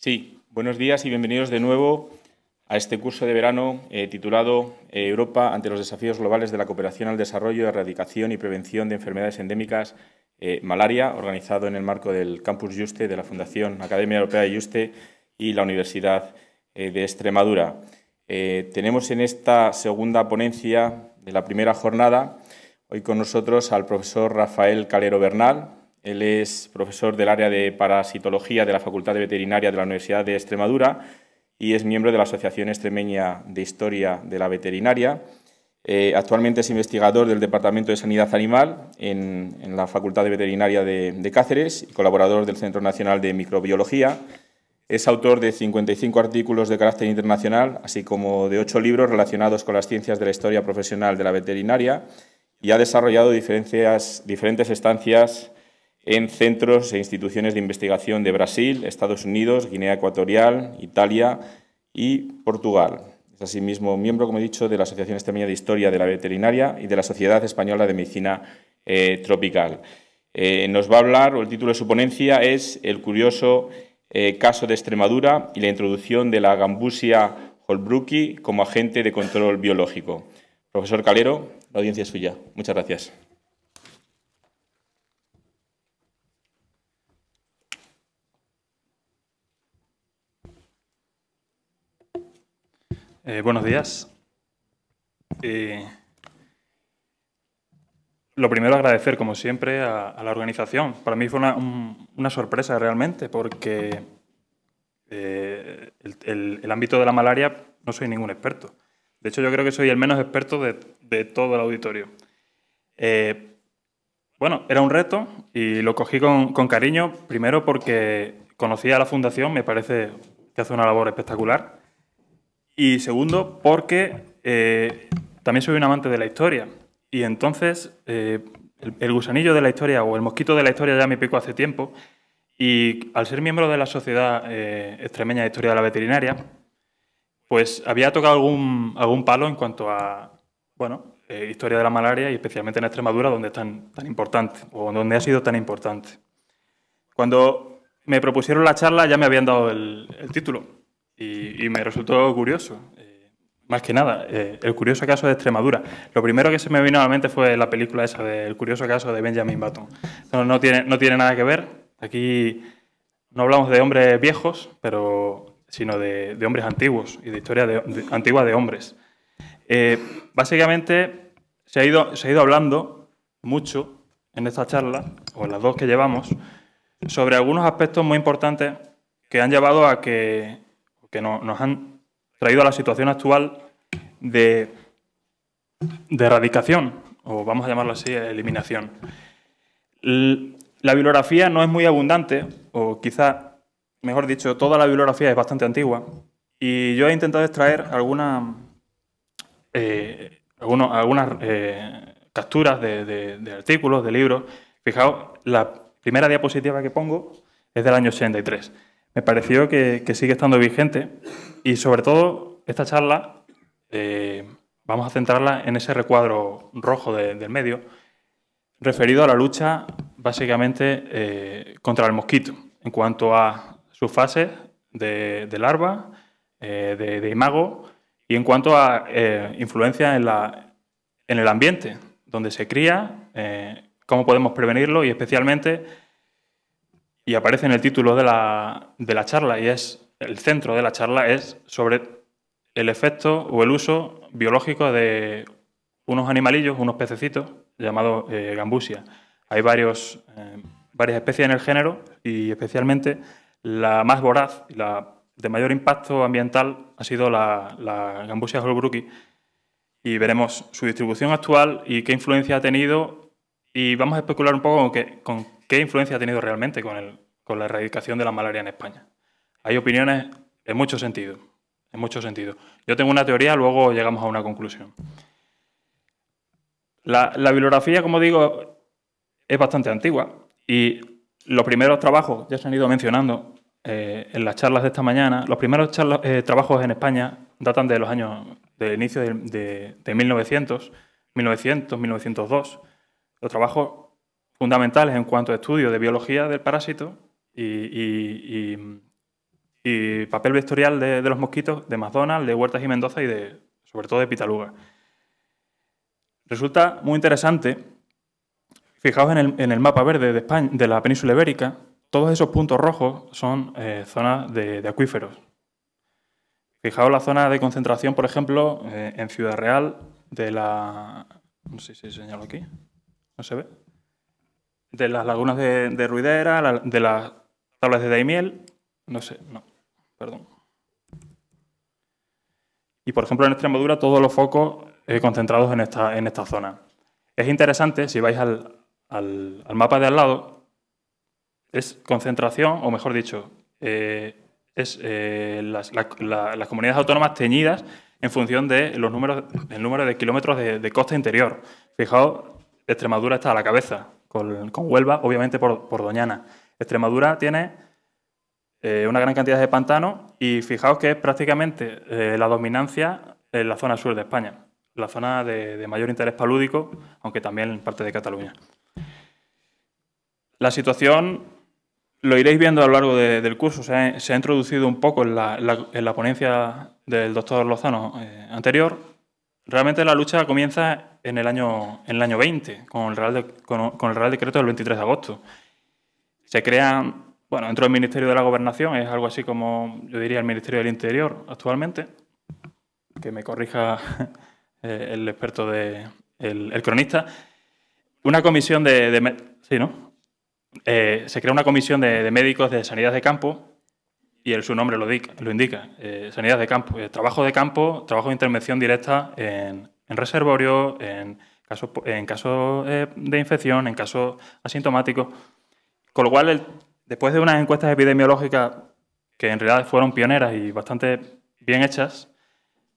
Sí, buenos días y bienvenidos de nuevo a este curso de verano eh, titulado eh, Europa ante los desafíos globales de la cooperación al desarrollo, erradicación y prevención de enfermedades endémicas, eh, malaria, organizado en el marco del Campus Juste de la Fundación Academia Europea de Juste y la Universidad de Extremadura. tenemos en esta segunda ponencia de la primera jornada hoy con nosotros al profesor Rafael Calero Bernal, él es profesor del área de parasitología de la Facultad de Veterinaria de la Universidad de Extremadura y es miembro de la Asociación Extremeña de Historia de la Veterinaria. Eh, actualmente es investigador del Departamento de Sanidad Animal en, la Facultad de Veterinaria de, de, Cáceres y colaborador del Centro Nacional de Microbiología. Es autor de 55 artículos de carácter internacional, así como de 8 libros relacionados con las ciencias de la historia profesional de la veterinaria y ha desarrollado diferentes estancias en centros e instituciones de investigación de Brasil, Estados Unidos, Guinea Ecuatorial, Italia y Portugal. Es asimismo miembro, como he dicho, de la Asociación Extremeña de Historia de la Veterinaria y de la Sociedad Española de Medicina eh, Tropical. Eh, nos va a hablar, o el título de su ponencia es El curioso eh, caso de Extremadura y la introducción de la gambusia holbrooki como agente de control biológico. Profesor Calero, la audiencia es suya. Muchas gracias. Eh, buenos días. Eh, lo primero, agradecer, como siempre, a, la organización. Para mí fue una, sorpresa realmente, porque eh, el, ámbito de la malaria no soy ningún experto. De hecho, yo creo que soy el menos experto de, todo el auditorio. bueno, era un reto y lo cogí con, cariño, primero porque conocía a la Fundación, me parece que hace una labor espectacular. Y segundo, porque eh, también soy un amante de la historia. Y entonces eh, el, gusanillo de la historia o el mosquito de la historia ya me pico hace tiempo. Y al ser miembro de la Sociedad eh, Extremeña de Historia de la Veterinaria, pues había tocado algún, algún palo en cuanto a, bueno, historia de la malaria y especialmente en Extremadura, donde es tan, importante o donde ha sido tan importante. Cuando me propusieron la charla ya me habían dado el título y, me resultó curioso. Eh, más que nada, eh, el curioso caso de Extremadura. Lo primero que se me vino a la mente fue la película esa del curioso caso de Benjamin Button. No, no, tiene, no tiene nada que ver. Aquí no hablamos de hombres viejos, pero sino de, de hombres antiguos y de historia antigua de hombres. Eh, básicamente se ha, ido, se ha ido hablando mucho en esta charla, o en las dos que llevamos, sobre algunos aspectos muy importantes que han llevado a que que nos han traído a la situación actual de, erradicación, o vamos a llamarlo así, eliminación. La bibliografía no es muy abundante, o quizá, mejor dicho, toda la bibliografía es bastante antigua, y yo he intentado extraer alguna, eh, algunas eh, capturas de, de, artículos, de libros. Fijaos, la primera diapositiva que pongo es del año 83 me pareció que, sigue estando vigente y sobre todo esta charla eh, vamos a centrarla en ese recuadro rojo del medio referido a la lucha básicamente eh, contra el mosquito en cuanto a sus fases de, larva, eh, de, de, imago y en cuanto a influencia en, la, en el ambiente donde se cría, cómo podemos prevenirlo y especialmente y aparece en el título de la, de la charla y es el centro de la charla es sobre el efecto o el uso biológico de unos animalillos, unos pececitos llamados eh, gambusia. Hay varios, eh, varias especies en el género y especialmente la más voraz la de mayor impacto ambiental ha sido la, gambusia holbrooki y veremos su distribución actual y qué influencia ha tenido y vamos a especular un poco con, que, con ¿Qué influencia ha tenido realmente con, la erradicación de la malaria en España? Hay opiniones en mucho sentido. En mucho sentido. Yo tengo una teoría, luego llegamos a una conclusión. La, bibliografía, como digo, es bastante antigua y los primeros trabajos, ya se han ido mencionando eh, en las charlas de esta mañana, los primeros eh, trabajos en España datan de los años del inicio de, de 1900, 1900, 1902. Los trabajos fundamentales en cuanto a estudio de biología del parásito y, papel vectorial de, los mosquitos de McDonald's, de Huertas y Mendoza y de, sobre todo de Pitaluga. Resulta muy interesante, fijaos en el, mapa verde de, España, de la península ibérica, todos esos puntos rojos son eh, zonas de, acuíferos. Fijaos la zona de concentración, por ejemplo, eh, en Ciudad Real, de la... No sé si señalo aquí. ¿No se ve? de las lagunas de, Ruidera, de las tablas de Daimiel, no sé, no, perdón. Y por ejemplo en Extremadura todos los focos eh, concentrados en esta, en esta zona. Es interesante, si vais al, al, mapa de al lado, es concentración, o mejor dicho, eh, es eh, las, comunidades autónomas teñidas en función de los números, el número de kilómetros de, de costa interior. Fijaos, Extremadura está a la cabeza, con, Huelva, obviamente por, Doñana. Extremadura tiene eh, una gran cantidad de pantanos y fijaos que es prácticamente eh, la dominancia en la zona sur de España, la zona de, mayor interés palúdico, aunque también en parte de Cataluña. La situación lo iréis viendo a lo largo del curso, se ha, introducido un poco en la, ponencia del doctor Lozano eh, anterior. Realmente la lucha comienza en el año, en el año 20, con el, Real con, el Real Decreto del 23 de agosto. Se crea, bueno, dentro del Ministerio de la Gobernación es algo así como, yo diría, el Ministerio del Interior actualmente, que me corrija eh, el experto de, el, cronista, una comisión de, sí, ¿no? Eh, se crea una comisión de, médicos de sanidad de campo y el, su nombre lo, lo indica, eh, sanidad de campo, trabajo de campo, trabajo de intervención directa en, en reservorio, en caso, en caso eh, de infección, en caso asintomático. Con lo cual, después de unas encuestas epidemiológicas que en realidad fueron pioneras y bastante bien hechas,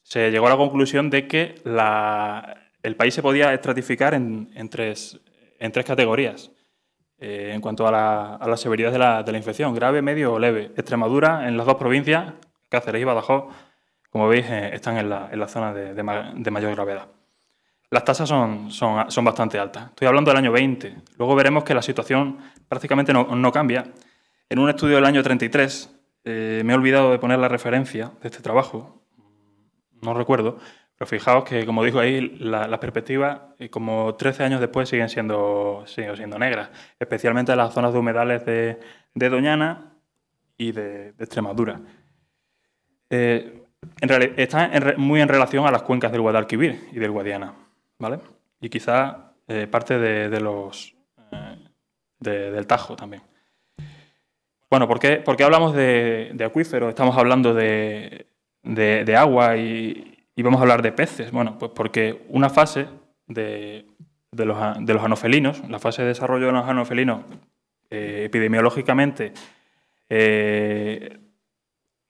se llegó a la conclusión de que la, el país se podía estratificar en, en, tres, en tres, categorías eh, en cuanto a la, a la severidad de la, de la infección, grave, medio o leve. Extremadura, en las dos provincias, Cáceres y Badajoz, como veis, eh, están en la, zona de, mayor gravedad. Las tasas son, bastante altas. Estoy hablando del año 20. Luego veremos que la situación prácticamente no, cambia. En un estudio del año 33, eh, me he olvidado de poner la referencia de este trabajo, no recuerdo, pero fijaos que, como dijo ahí, las perspectivas, eh, como 13 años después, siguen siendo, siendo negras, especialmente en las zonas de humedales de, Doñana y de, Extremadura en realidad muy en relación a las cuencas del Guadalquivir y del Guadiana, ¿vale? Y quizá eh, parte de, los eh, del Tajo también. Bueno, ¿por qué, hablamos de, de, acuíferos? Estamos hablando de, agua y, vamos a hablar de peces. Bueno, pues porque una fase de, los, de los anofelinos, la fase de desarrollo de los anofelinos eh, epidemiológicamente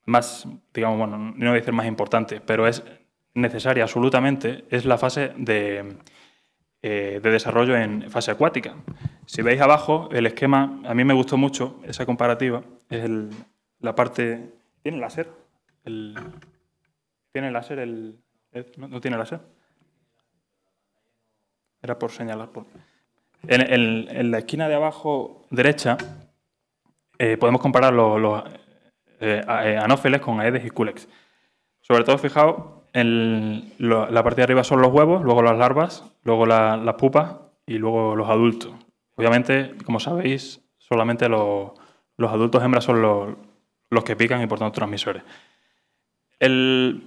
más, digamos, bueno, no voy a decir más importante, pero es necesaria absolutamente, es la fase eh, de, desarrollo en fase acuática. Si veis abajo, el esquema, a mí me gustó mucho esa comparativa, es la parte... ¿Tiene láser? El, ¿Tiene láser el...? Eh, no, tiene láser? Era por señalar. Por... En, la esquina de abajo derecha eh, podemos comparar los eh, eh anófeles con aedes y culex. Sobre todo, fijaos, en la parte de arriba son los huevos, luego las larvas, luego la, las pupas y luego los adultos. Obviamente, como sabéis, solamente los, adultos hembras son los, que pican y por tanto transmisores. El,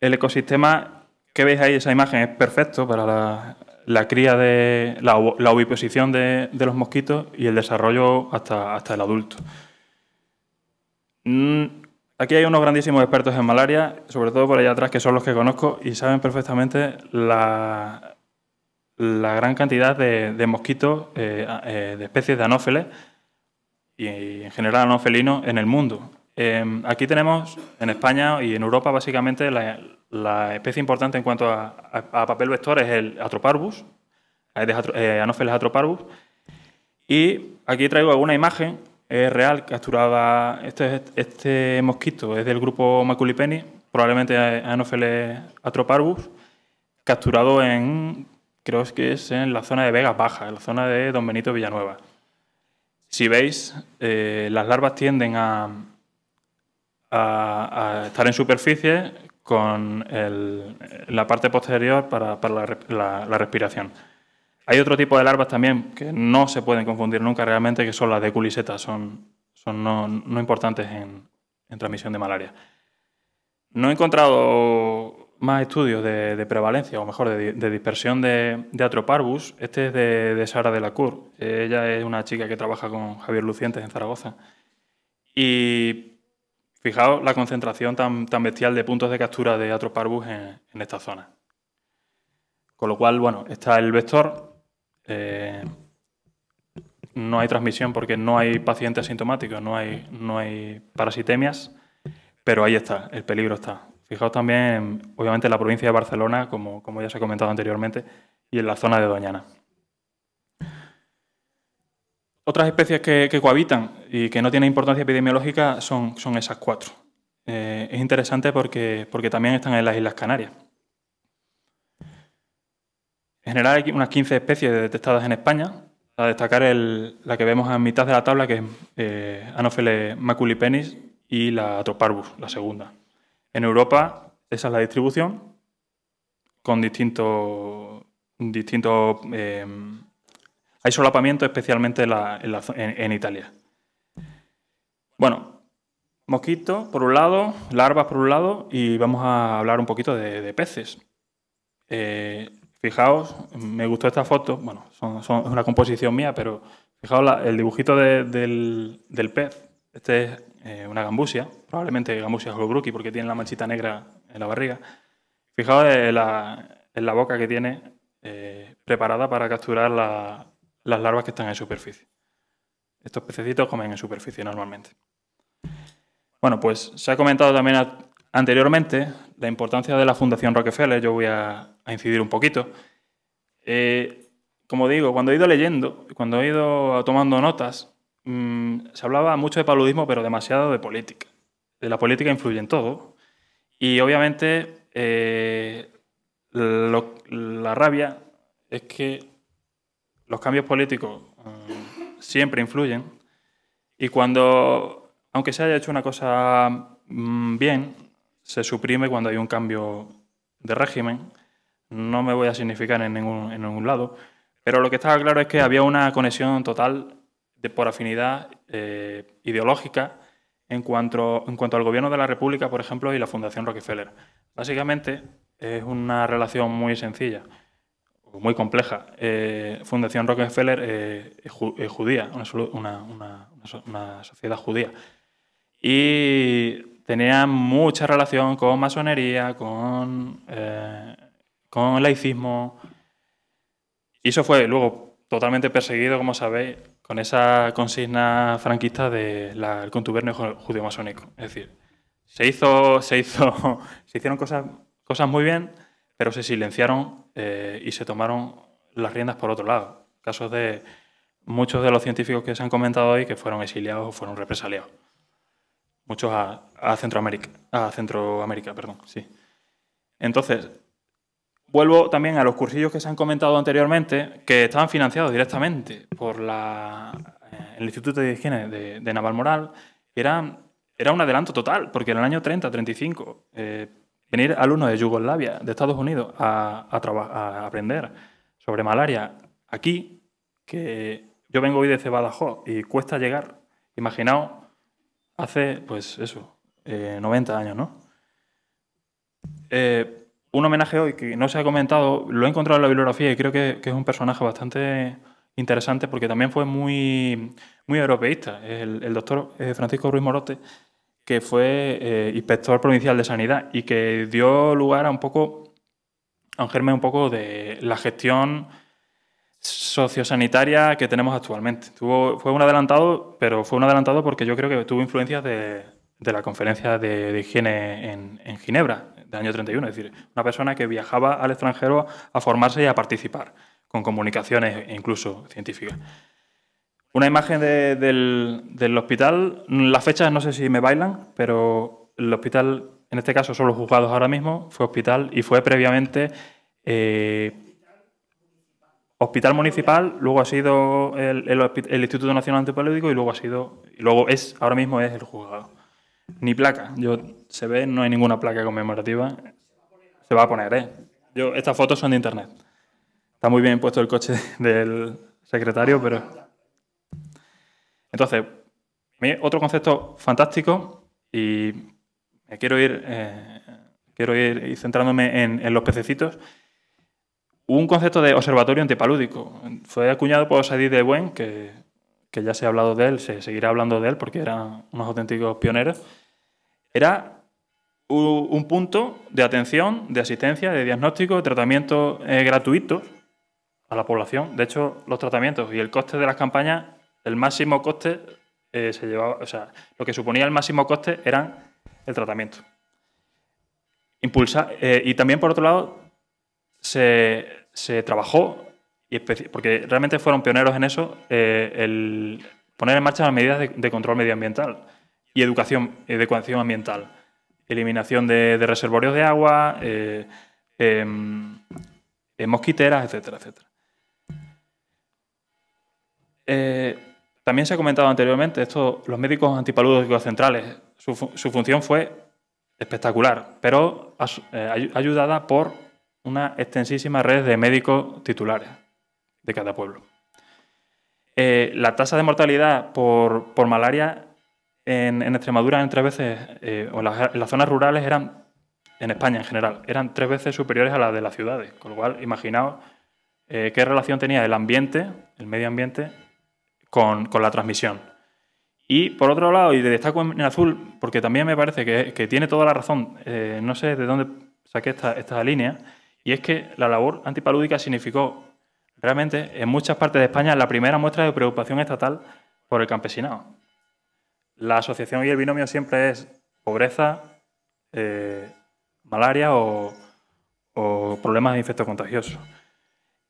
ecosistema que veis ahí, esa imagen, es perfecto para la, cría de la, oviposición de, los mosquitos y el desarrollo hasta el adulto. Mm, aquí hay unos grandísimos expertos en malaria, sobre todo por allá atrás, que son los que conozco y saben perfectamente la, la gran cantidad de, mosquitos, eh, eh, de especies de anófeles y en general anófelinos en el mundo. Em, aquí tenemos en España y en Europa básicamente la, especie importante en cuanto a, papel vector es el Atroparbus, es eh, atroparbus. Y aquí traigo alguna imagen es real capturada, este, este, mosquito, es del grupo Maculipeni, probablemente Anopheles atroparbus, capturado en, creo que es en la zona de Vegas Baja, en la zona de Don Benito Villanueva. Si veis, eh, las larvas tienden a, estar en superficie con la parte posterior para, la respiración. Hay otro tipo de larvas también que no se pueden confundir nunca realmente, que son las de culiseta, son, no, importantes en, transmisión de malaria. No he encontrado más estudios de, prevalencia, o mejor, de, dispersión de, Atroparbus. Este es de, Sara de la Cur, Ella es una chica que trabaja con Javier Lucientes en Zaragoza. Y fijaos la concentración tan, bestial de puntos de captura de Atroparbus en esta zona. Con lo cual, bueno, está el vector, eh, no hay transmisión porque no hay pacientes asintomáticos, no hay, no hay parasitemias, pero ahí está, el peligro está. Fijaos también, obviamente, en la provincia de Barcelona, como, como ya se ha comentado anteriormente, y en la zona de Doñana. Otras especies que, cohabitan y que no tienen importancia epidemiológica son, son esas cuatro. Eh, es interesante porque, porque también están en las Islas Canarias. En general hay unas 15 especies detectadas en España. A destacar la que vemos a mitad de la tabla, que es eh, Anopheles maculipenis y la Atroparbus, la segunda. En Europa, esa es la distribución, con distintos. distintos eh, hay solapamiento, especialmente en, Italia. Bueno, Mosquitos, por un lado, larvas, por un lado, y vamos a hablar un poquito de, peces. Eh, Fijaos, me gustó esta foto, bueno, son, es una composición mía, pero fijaos el dibujito del, pez. Este es eh, una gambusia, probablemente gambusia holbrooki porque tiene la manchita negra en la barriga. Fijaos eh, en la, boca que tiene eh, preparada para capturar las larvas que están en superficie. Estos pececitos comen en superficie normalmente. Bueno, pues se ha comentado también anteriormente la importancia de la Fundación Rockefeller, yo voy a, incidir un poquito. Eh, como digo, cuando he ido leyendo, cuando he ido tomando notas, mm, se hablaba mucho de paludismo, pero demasiado de política. De la política influye en todo. Y obviamente eh, la rabia es que los cambios políticos mm, siempre influyen. Y cuando, aunque se haya hecho una cosa mm, bien, se suprime cuando hay un cambio de régimen. No me voy a significar en ningún, lado, pero lo que estaba claro es que había una conexión total de, por afinidad eh, ideológica en cuanto, en cuanto al gobierno de la República, por ejemplo, y la Fundación Rockefeller. Básicamente es una relación muy sencilla, muy compleja. Eh, Fundación Rockefeller eh, es judía, una, una sociedad judía. Y tenía mucha relación con masonería, con, eh, con laicismo. Y eso fue luego totalmente perseguido, como sabéis, con esa consigna franquista del contubernio judío masónico Es decir, se, hizo, se, hizo, se hicieron cosas, cosas muy bien, pero se silenciaron eh, y se tomaron las riendas por otro lado. Casos de muchos de los científicos que se han comentado hoy que fueron exiliados o fueron represaliados muchos a, Centroamérica, a Centroamérica, perdón, sí. Entonces, vuelvo también a los cursillos que se han comentado anteriormente, que estaban financiados directamente por la, eh, el Instituto de Higiene de, Navalmoral. Era, era un adelanto total, porque en el año 30, 35, eh, venir alumnos de Yugoslavia, de Estados Unidos, a, a, a, aprender sobre malaria aquí, que yo vengo hoy de Badajoz y cuesta llegar. Imaginaos hace, pues eso, 90 eh, años, ¿no? Eh, un homenaje hoy que no se ha comentado, lo he encontrado en la bibliografía y creo que, es un personaje bastante interesante porque también fue muy, muy europeísta. El, doctor eh, Francisco Ruiz Morote, que fue inspector provincial de sanidad y que dio lugar a un poco, a un germen un poco de la gestión sociosanitaria que tenemos actualmente. fue un adelantado, pero fue un adelantado porque yo creo que tuvo influencia de, la conferencia de, higiene en, Ginebra del año 31, es decir, una persona que viajaba al extranjero a formarse y a participar, con comunicaciones e incluso científicas. Una imagen del, hospital, las fechas no sé si me bailan, pero el hospital, en este caso son los juzgados ahora mismo, fue hospital y fue previamente eh, Hospital Municipal, luego ha sido el, Instituto Nacional Antipolítico y luego ha sido, y luego es, ahora mismo es el juzgado. Ni placa, yo se ve, no hay ninguna placa conmemorativa. Se va a poner, ¿eh? Yo, estas fotos son de internet. Está muy bien puesto el coche del secretario, pero. Entonces, otro concepto fantástico y me quiero ir, eh, quiero ir centrándome en, en los pececitos un concepto de observatorio antipalúdico. Fue acuñado por Sadie de Buen, que, ya se ha hablado de él, se seguirá hablando de él porque eran unos auténticos pioneros. Era un, punto de atención, de asistencia, de diagnóstico, de tratamiento eh, gratuito a la población. De hecho, los tratamientos y el coste de las campañas, el máximo coste eh, se llevaba, o sea, lo que suponía el máximo coste eran el tratamiento. Impulsa, eh, y también, por otro lado, se se trabajó, y porque realmente fueron pioneros en eso, eh, el poner en marcha las medidas de, control medioambiental y educación, educación ambiental, eliminación de, reservorios de agua, eh, em, eh, mosquiteras, etcétera, etcétera. también se ha comentado anteriormente, esto, los médicos antipalúdicos centrales, su, su función fue espectacular, pero ayudada por una extensísima red de médicos titulares de cada pueblo. Eh, la tasa de mortalidad por, malaria en, Extremadura en tres veces, eh, o en las, zonas rurales eran, en España en general, eran tres veces superiores a las de las ciudades. Con lo cual, imaginaos eh, qué relación tenía el ambiente, el medio ambiente, con, la transmisión. Y por otro lado, y destaco en, azul, porque también me parece que, tiene toda la razón, no sé de dónde saqué esta, esta línea, y es que la labor antipalúdica significó realmente en muchas partes de España la primera muestra de preocupación estatal por el campesinado. La asociación y el binomio siempre es pobreza, eh, malaria o, problemas de infecto contagioso.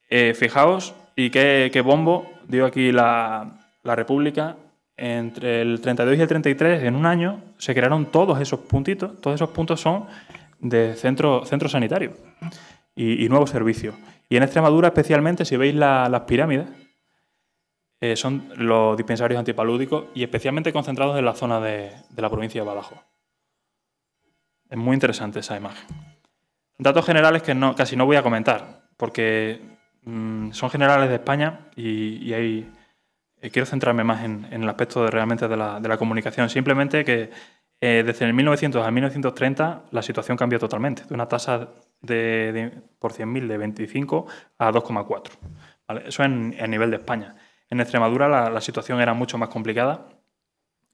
Eh, fijaos y qué, bombo dio aquí la, República. Entre el 32 y el 33, en un año, se crearon todos esos puntitos. Todos esos puntos son de centro, centro sanitario y, nuevos servicios. Y en Extremadura especialmente, si veis las pirámides, eh, son los dispensarios antipalúdicos y especialmente concentrados en la zona de, la provincia de Badajoz. Es muy interesante esa imagen. Datos generales que no, casi no voy a comentar, porque mm, son generales de España y, ahí eh, quiero centrarme más en, el aspecto de, realmente de la, comunicación. Simplemente que eh, desde el 1900 a 1930 la situación cambió totalmente, de una tasa de, por 100.000 de 25 a 2,4. Eso en el nivel de España. En Extremadura la, situación era mucho más complicada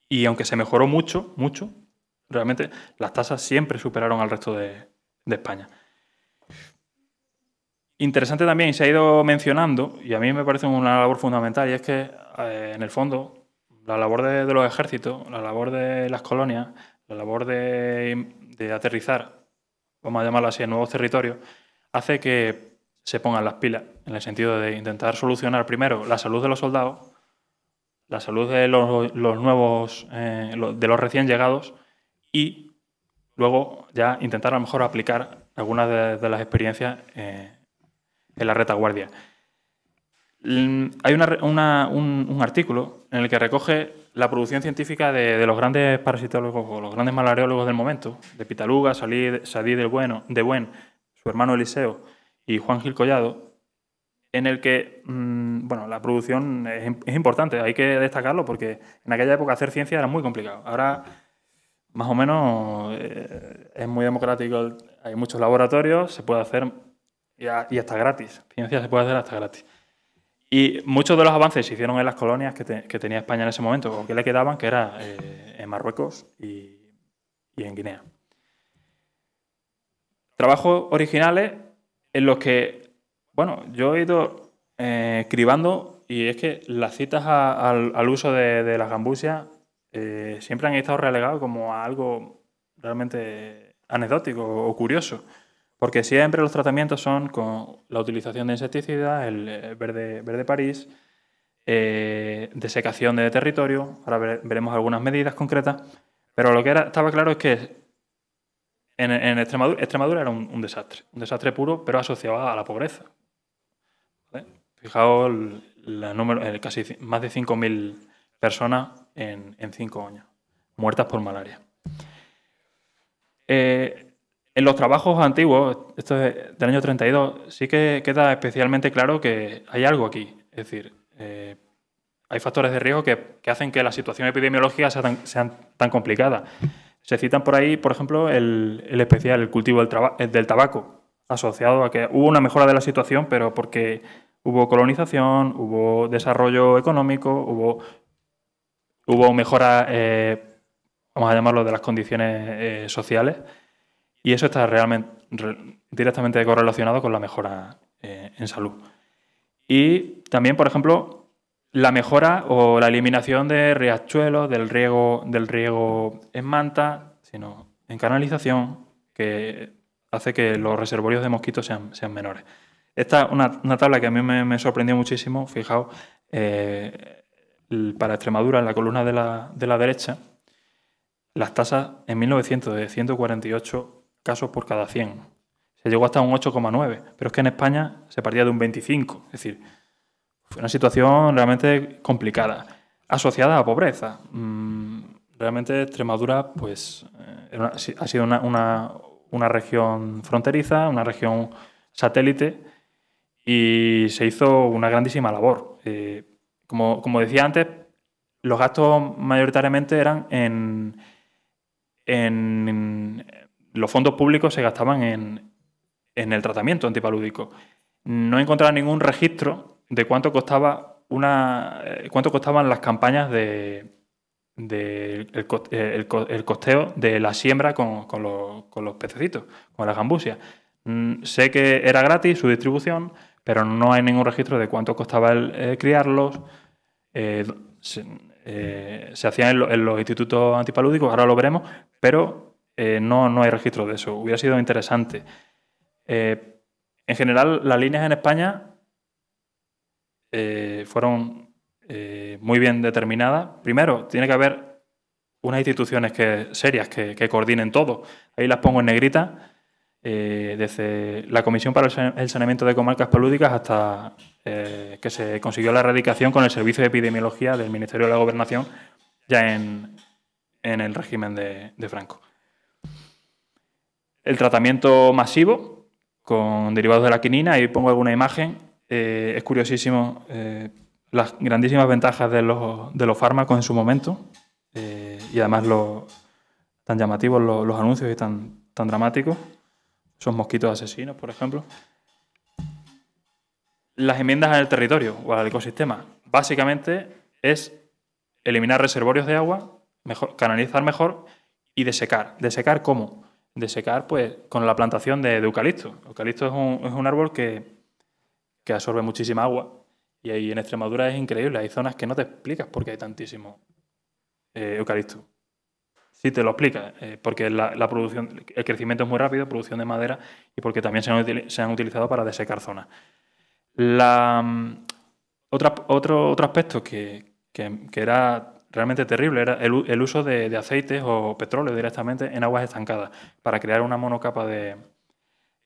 y aunque se mejoró mucho, mucho, realmente las tasas siempre superaron al resto de, España. Interesante también, y se ha ido mencionando, y a mí me parece una labor fundamental, y es que eh, en el fondo la labor de, los ejércitos, la labor de las colonias, la labor de, de aterrizar vamos a llamarlo así, en nuevos territorios, hace que se pongan las pilas, en el sentido de intentar solucionar primero la salud de los soldados, la salud de los, nuevos, eh, de los recién llegados y luego ya intentar a lo mejor aplicar algunas de, las experiencias eh, en la retaguardia. Mm, hay un, artículo en el que recoge la producción científica de, los grandes parasitólogos o los grandes malariólogos del momento, de Pitaluga, Salí, Sadí del bueno, de Buen, su hermano Eliseo y Juan Gil Collado, en el que mm, bueno, la producción es, importante, hay que destacarlo porque en aquella época hacer ciencia era muy complicado. Ahora, más o menos, eh, es muy democrático, hay muchos laboratorios, se puede hacer y, y hasta gratis, ciencia se puede hacer hasta gratis. Y muchos de los avances se hicieron en las colonias que, tenía España en ese momento, o que le quedaban, que era eh, en Marruecos y, en Guinea. Trabajos originales en los que, bueno, yo he ido eh, cribando y es que las citas al, uso de, las gambusias eh, siempre han estado relegadas como a algo realmente anecdótico o curioso. Porque siempre los tratamientos son con la utilización de insecticidas, el eh, verde, verde París, eh, desecación de territorio. Ahora veremos algunas medidas concretas. Pero lo que era, estaba claro es que en, Extremadura, era un, desastre, un desastre puro, pero asociado a la pobreza. Fijaos el, número, casi más de 5.000 personas en, en 5 años, muertas por malaria. Eh, en los trabajos antiguos, esto es del año 32, sí que queda especialmente claro que hay algo aquí. Es decir, eh, hay factores de riesgo que, hacen que la situación epidemiológica sea tan, complicada. Se citan por ahí, por ejemplo, el, especial, el cultivo del, tabaco, asociado a que hubo una mejora de la situación, pero porque hubo colonización, hubo desarrollo económico, hubo, hubo mejora, eh, vamos a llamarlo, de las condiciones eh, sociales. Y eso está realmente, directamente correlacionado con la mejora eh, en salud. Y también, por ejemplo, la mejora o la eliminación de riachuelos, del riego, del riego en manta, sino en canalización, que hace que los reservorios de mosquitos sean, menores. Esta es una, tabla que a mí me, sorprendió muchísimo, fijaos, eh, para Extremadura, en la columna de la, de la derecha, las tasas en 1900 de 148 casos por cada 100. Se llegó hasta un 8,9, pero es que en España se partía de un 25. Es decir, fue una situación realmente complicada, asociada a pobreza. Mm, realmente Extremadura pues, eh, ha sido una, región fronteriza, una región satélite, y se hizo una grandísima labor. Eh, como, como, decía antes, los gastos mayoritariamente eran en, en, los fondos públicos se gastaban en, el tratamiento antipalúdico. No encontraba ningún registro de cuánto costaba una eh, cuánto costaban las campañas de, de el, eh, costeo de la siembra con, los, pececitos, con las gambusias. Mm, sé que era gratis su distribución, pero no hay ningún registro de cuánto costaba el, eh, criarlos. se, hacían en, en, los institutos antipalúdicos, ahora lo veremos, pero eh, no, hay registro de eso. Hubiera sido interesante. Eh, en general, las líneas en España eh, fueron muy bien determinadas. Primero, tiene que haber unas instituciones que, serias que, coordinen todo. Ahí las pongo en negrita, desde la Comisión para el Saneamiento de Comarcas Palúdicas hasta que se consiguió la erradicación con el Servicio de Epidemiología del Ministerio de la Gobernación, ya en, el régimen de Franco el tratamiento masivo con derivados de la quinina. Ahí pongo alguna imagen. Eh, es curiosísimo eh, las grandísimas ventajas de los, fármacos en su momento eh, y además lo, tan llamativos los, anuncios y tan, dramáticos. Esos mosquitos asesinos, por ejemplo. Las enmiendas en el territorio o al ecosistema. Básicamente es eliminar reservorios de agua, canalizar mejor y desecar. ¿Desecar cómo? de secar pues, con la plantación de, eucalipto. eucalipto es un, árbol que, absorbe muchísima agua y ahí en Extremadura es increíble. Hay zonas que no te explicas por qué hay tantísimo eh, eucalipto. Sí, te lo explica, eh, porque la, producción, el crecimiento es muy rápido, producción de madera y porque también se han, se han utilizado para desecar zonas. La, mm, otra, otro, otro aspecto que era realmente terrible era el, uso de, aceites o petróleo directamente en aguas estancadas para crear una monocapa de,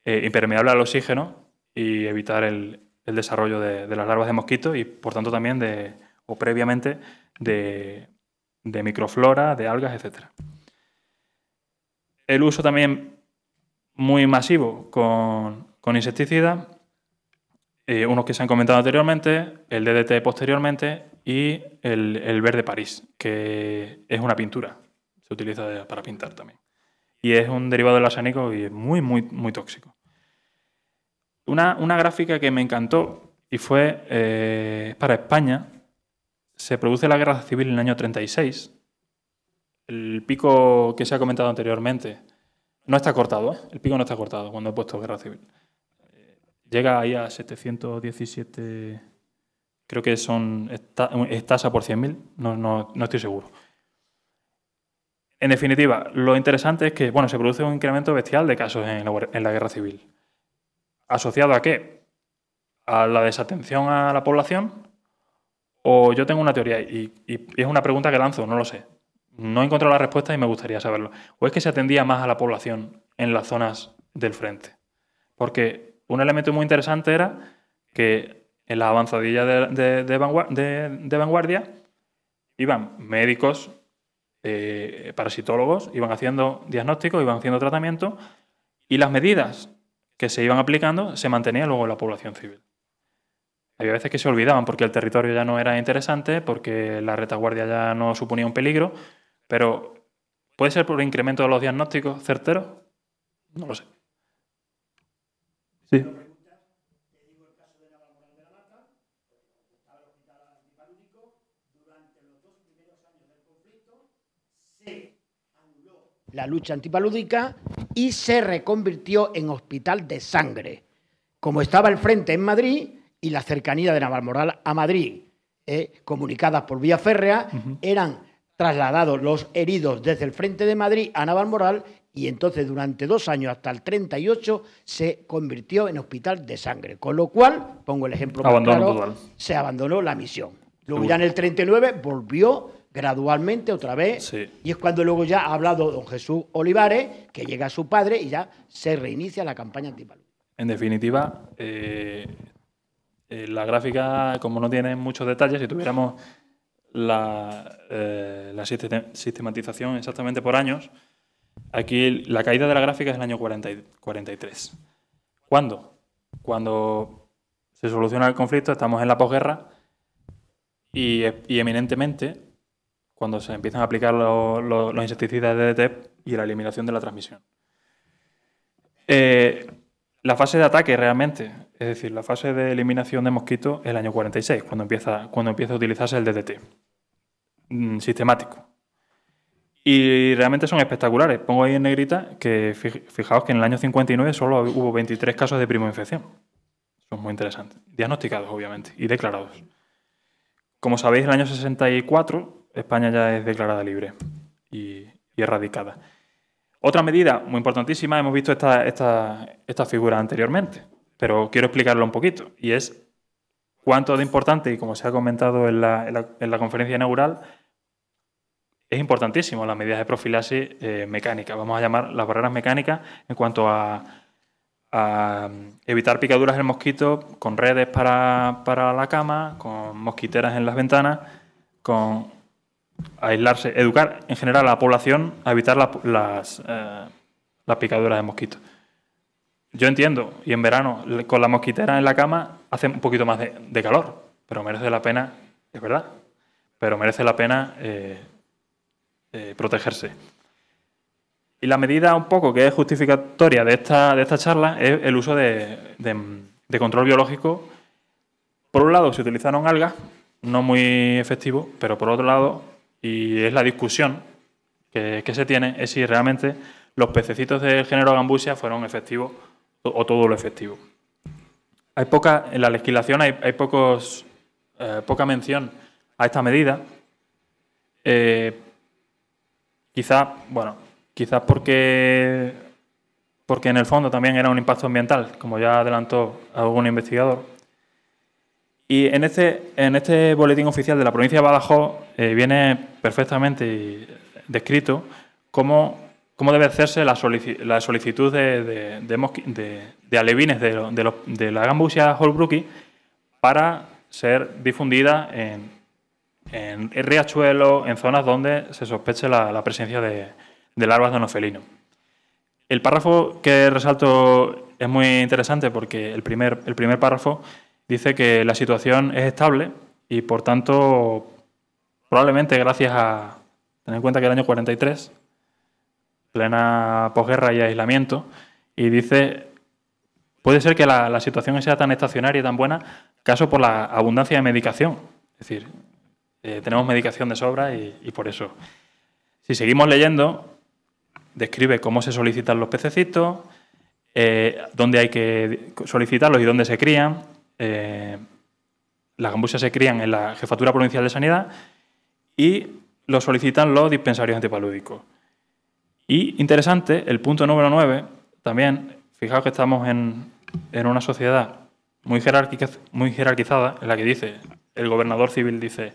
eh, impermeable al oxígeno y evitar el, desarrollo de, las larvas de mosquitos y por tanto también de, o previamente de, microflora, de algas, etc. El uso también muy masivo con, insecticidas, eh, unos que se han comentado anteriormente, el DDT posteriormente y el, verde París, que es una pintura, se utiliza para pintar también. Y es un derivado del arsénico y es muy, muy, muy tóxico. Una, gráfica que me encantó y fue eh, para España. Se produce la guerra civil en el año 36. El pico que se ha comentado anteriormente no está cortado, el pico no está cortado cuando he puesto guerra civil. Llega ahí a 717 Creo que son, es tasa por 100.000, no, estoy seguro. En definitiva, lo interesante es que bueno, se produce un incremento bestial de casos en la, guerra civil. ¿Asociado a qué? ¿A la desatención a la población? O yo tengo una teoría y, y, es una pregunta que lanzo, no lo sé. No he encontrado la respuesta y me gustaría saberlo. ¿O es que se atendía más a la población en las zonas del frente? Porque un elemento muy interesante era que en la avanzadilla de, vanguardia iban médicos, eh, parasitólogos, iban haciendo diagnósticos, iban haciendo tratamiento y las medidas que se iban aplicando se mantenían luego en la población civil. Había veces que se olvidaban porque el territorio ya no era interesante, porque la retaguardia ya no suponía un peligro, pero ¿puede ser por el incremento de los diagnósticos certeros? No lo sé. Sí. la lucha antipalúdica y se reconvirtió en hospital de sangre. Como estaba el frente en Madrid y la cercanía de Navalmoral a Madrid, eh, comunicadas por vía férrea, eran trasladados los heridos desde el frente de Madrid a Navalmoral y entonces durante dos años hasta el 38 se convirtió en hospital de sangre, con lo cual, pongo el ejemplo más claro, se abandonó la misión. Luego ya en el 39 volvió gradualmente otra vez. Y es cuando luego ya ha hablado don Jesús Olivares, que llega a su padre y ya se reinicia la campaña antipalú. En definitiva, eh, eh, la gráfica, como no tiene muchos detalles, si tuviéramos la, eh, la sistematización exactamente por años, aquí la caída de la gráfica es el año 43. ¿Cuándo? Cuando se soluciona el conflicto, estamos en la posguerra y eminentemente cuando se empiezan a aplicar los insecticidas de y la eliminación de la transmisión. Eh, la fase de ataque realmente, es decir, la fase de eliminación de mosquitos es el año 46, cuando empieza, cuando empieza a utilizarse el DDT mm, sistemático. Y realmente son espectaculares. Pongo ahí en negrita que fijaos que en el año 59 solo hubo 23 casos de primoinfección. Son muy interesantes. Diagnosticados, obviamente, y declarados. Como sabéis, en el año 64 España ya es declarada libre y, erradicada. Otra medida muy importantísima, hemos visto esta, figura anteriormente, pero quiero explicarlo un poquito, y es cuánto de importante, y como se ha comentado en la, conferencia inaugural, es importantísimo las medidas de profilaxis eh, mecánica, vamos a llamar las barreras mecánicas en cuanto a, evitar picaduras en mosquito con redes para, para la cama, con mosquiteras en las ventanas, con aislarse, educar en general a la población a evitar las, eh, las picaduras de mosquitos. Yo entiendo, y en verano, con la mosquitera en la cama, hace un poquito más de, calor, pero merece la pena, es verdad, pero merece la pena eh, eh, protegerse. Y la medida un poco que es justificatoria de esta, charla es el uso de, de control biológico. Por un lado, se utilizaron algas, no muy efectivo, pero por otro lado, y es la discusión que, se tiene, es si realmente los pececitos del género Gambusia fueron efectivos o todo lo efectivo. Hay poca, en la legislación hay, pocos, eh, poca mención a esta medida. Eh, quizás, bueno, quizás porque, porque en el fondo también era un impacto ambiental, como ya adelantó algún investigador. Y en este, en este boletín oficial de la provincia de Badajoz eh, viene perfectamente descrito cómo, cómo debe hacerse la, la solicitud de, de, alevines de, la gambusia holbrooki para ser difundida en, en riachuelos, en zonas donde se sospeche la, presencia de, larvas de nofelino. El párrafo que resalto es muy interesante porque el primer, el primer párrafo dice que la situación es estable y por tanto probablemente gracias a tener en cuenta que el año 43, plena posguerra y aislamiento, y dice, puede ser que la, situación sea tan estacionaria y tan buena, caso por la abundancia de medicación. Es decir, eh, tenemos medicación de sobra y, por eso. Si seguimos leyendo, describe cómo se solicitan los pececitos, eh, dónde hay que solicitarlos y dónde se crían, eh, las gambusas se crían en la Jefatura Provincial de Sanidad y lo solicitan los dispensarios antipalúdicos. Y interesante, el punto número 9, también, fijaos que estamos en, una sociedad muy, jerarquizada, en la que dice, el gobernador civil dice,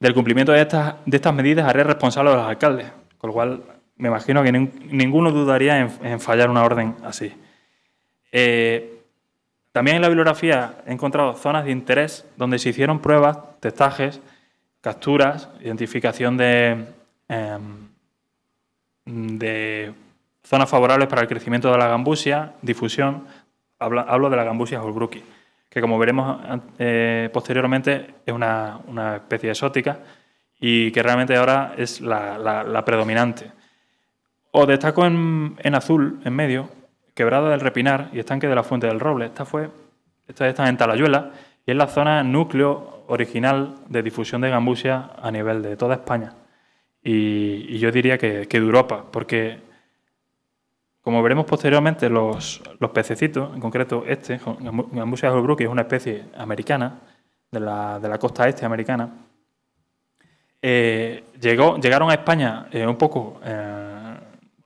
del cumplimiento de estas, de estas medidas haré responsable a los alcaldes, con lo cual me imagino que ninguno dudaría en, fallar una orden así. Eh, también en la bibliografía he encontrado zonas de interés donde se hicieron pruebas, testajes, capturas, identificación de, em, zonas favorables para el crecimiento de la gambusia, difusión. Hablo, de la gambusia holbrooki, que como veremos eh, posteriormente es una, especie exótica y que realmente ahora es la, predominante. o destaco en azul, en medio, Quebrada del Repinar y Estanque de la Fuente del Roble. Esta fue, en Talayuela y es la zona núcleo original de difusión de gambusia a nivel de toda España. Y, yo diría que, de Europa, porque como veremos posteriormente, los, pececitos, en concreto este, Gambusia que es una especie americana, de la, costa este americana, eh, llegó, llegaron a España eh, un poco... Eh,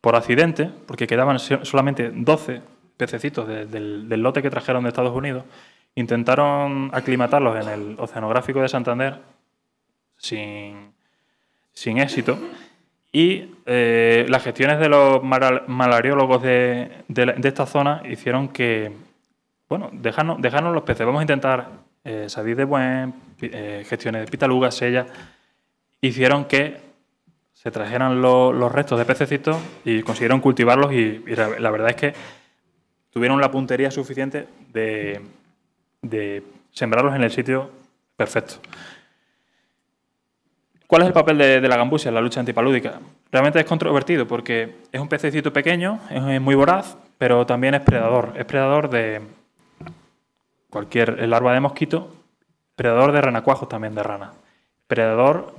por accidente, porque quedaban solamente 12 pececitos del, lote que trajeron de Estados Unidos, intentaron aclimatarlos en el Oceanográfico de Santander sin, éxito. Y eh, las gestiones de los malariólogos de, esta zona hicieron que, bueno, dejarnos, los peces. Vamos a intentar eh, salir de buen, eh, gestiones de pitalugas, Sella Hicieron que se trajeran los restos de pececitos y consiguieron cultivarlos y, la, verdad es que tuvieron la puntería suficiente de, sembrarlos en el sitio perfecto. ¿Cuál es el papel de, la gambusia en la lucha antipalúdica? Realmente es controvertido porque es un pececito pequeño, es muy voraz, pero también es predador. Es predador de cualquier larva de mosquito, predador de renacuajos también de rana, predador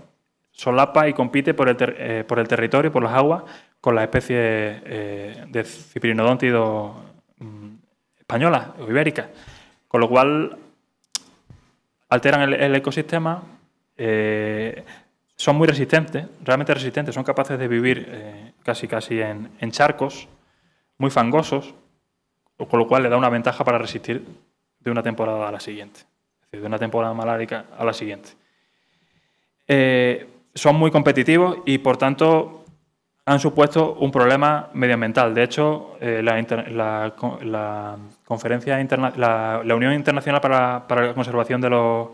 solapa y compite por el, eh, por territorio, por las aguas, con las especies eh, de ciprinodóntidos mm, españolas o ibéricas. Con lo cual alteran el, ecosistema, eh, son muy resistentes, realmente resistentes, son capaces de vivir casi casi en, charcos muy fangosos, con lo cual le da una ventaja para resistir de una temporada a la siguiente, es decir, de una temporada malárica a la siguiente son muy competitivos y por tanto han supuesto un problema medioambiental. De hecho, eh, la, conferencia interna la, Unión Internacional para, la Conservación de, la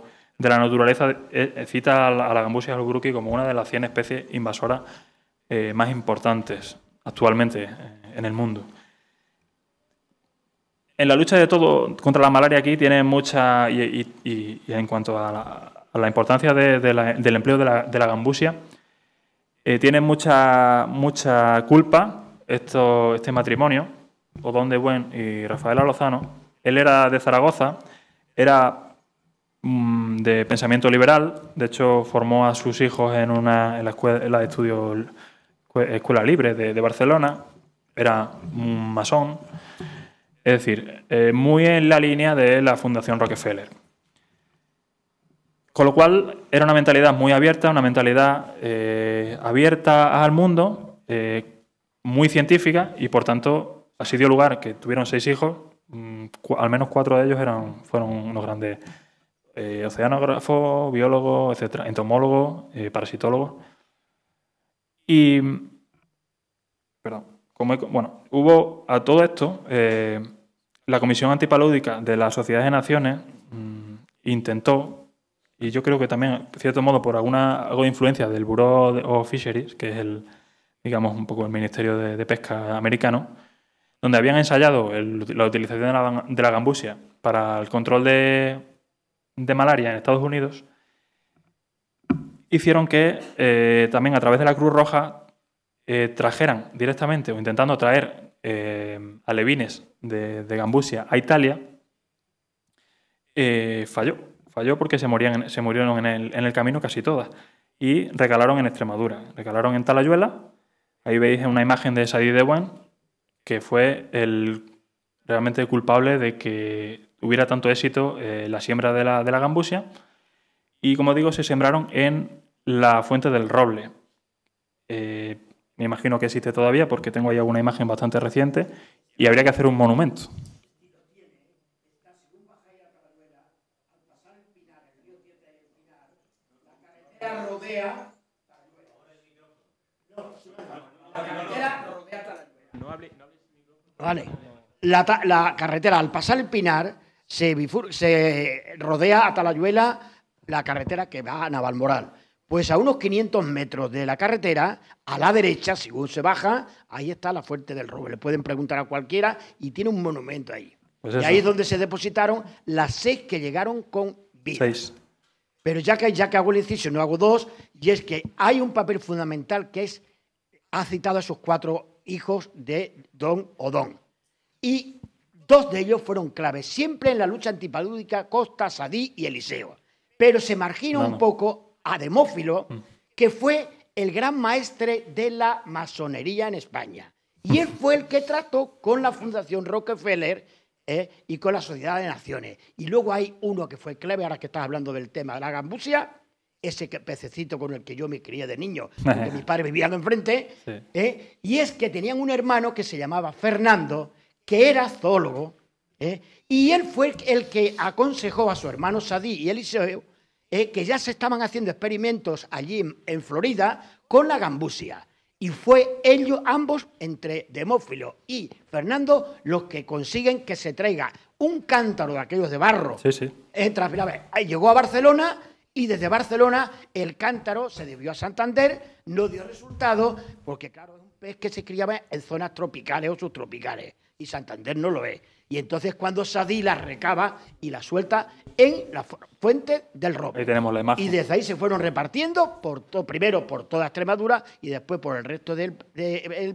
Naturaleza eh, eh, cita a la, gambusia como una de las 100 especies invasoras más importantes actualmente en el mundo. En la lucha de todo contra la malaria aquí tiene mucha, y en cuanto a la, a la importancia del empleo de la, gambusia, eh, tiene mucha, mucha culpa esto, este matrimonio, Odón de Buen y Rafael Lozano. Él era de Zaragoza, era mm, de pensamiento liberal, de hecho formó a sus hijos en, una, en la escuela de Escuela Libre de, Barcelona, era un masón, es decir, eh, muy en la línea de la Fundación Rockefeller. Con lo cual era una mentalidad muy abierta, una mentalidad eh, abierta al mundo, eh, muy científica y por tanto así dio lugar que tuvieron seis hijos, mm, al menos cuatro de ellos fueron unos grandes eh, oceanógrafos, biólogos, etcétera, entomólogos, parasitólogos. Y, perdón, bueno, hubo a todo esto la Comisión Antipalúdica de la Sociedad de Naciones mm, intentó y yo creo que también, de cierto modo, por alguna influencia del Bureau of Fisheries, que es el, digamos, un poco el Ministerio de, Pesca americano, donde habían ensayado la utilización de la, gambusia para el control de, malaria en Estados Unidos, hicieron que eh, también a través de la Cruz Roja eh, trajeran directamente o intentando traer eh, alevines de gambusia a Italia, falló Falló porque se, se murieron en el, camino casi todas. Y regalaron en Extremadura, regalaron en Talayuela. Ahí veis una imagen de Sadi Dewan, que fue el realmente culpable de que hubiera tanto éxito eh, la siembra de la, gambusia. Y como digo, se sembraron en la fuente del roble. Eh, me imagino que existe todavía porque tengo ahí alguna imagen bastante reciente y habría que hacer un monumento. Vale. La, carretera, al pasar el Pinar, se, se rodea a Talayuela la carretera que va a Navalmoral. Pues a unos 500 metros de la carretera, a la derecha, según se baja, ahí está la Fuente del Roble. Le pueden preguntar a cualquiera y tiene un monumento ahí. Pues y ahí es donde se depositaron las seis que llegaron con vida. Seis. Pero ya que, ya que hago el inciso, no hago dos, y es que hay un papel fundamental que es, ha citado a esos cuatro hijos de Don Odón. Y dos de ellos fueron claves, siempre en la lucha antipalúdica, Costa, Sadí y Eliseo. Pero se marginó un poco a Demófilo, que fue el gran maestre de la masonería en España. Y él fue el que trató con la Fundación Rockefeller eh, y con la Sociedad de Naciones. Y luego hay uno que fue clave, ahora que estás hablando del tema de la gambusia, ese pececito con el que yo me crié de niño, ...que mi padre vivían enfrente, ¿eh? y es que tenían un hermano que se llamaba Fernando, que era zoólogo, ¿eh? y él fue el que aconsejó a su hermano Sadí y Eliseo ¿eh? que ya se estaban haciendo experimentos allí en, Florida con la gambusia. Y fue ellos ambos, entre Demófilo y Fernando, los que consiguen que se traiga un cántaro de aquellos de barro. Sí, sí. llegó a Barcelona y desde Barcelona el cántaro se debió a Santander, no dio resultado, porque claro, es un pez que se criaba en zonas tropicales o subtropicales, y Santander no lo es. Y entonces cuando Sadí la recaba y la suelta en la fuente del Roble. Ahí tenemos la imagen. Y desde ahí se fueron repartiendo, por todo, primero por toda Extremadura y después por el resto del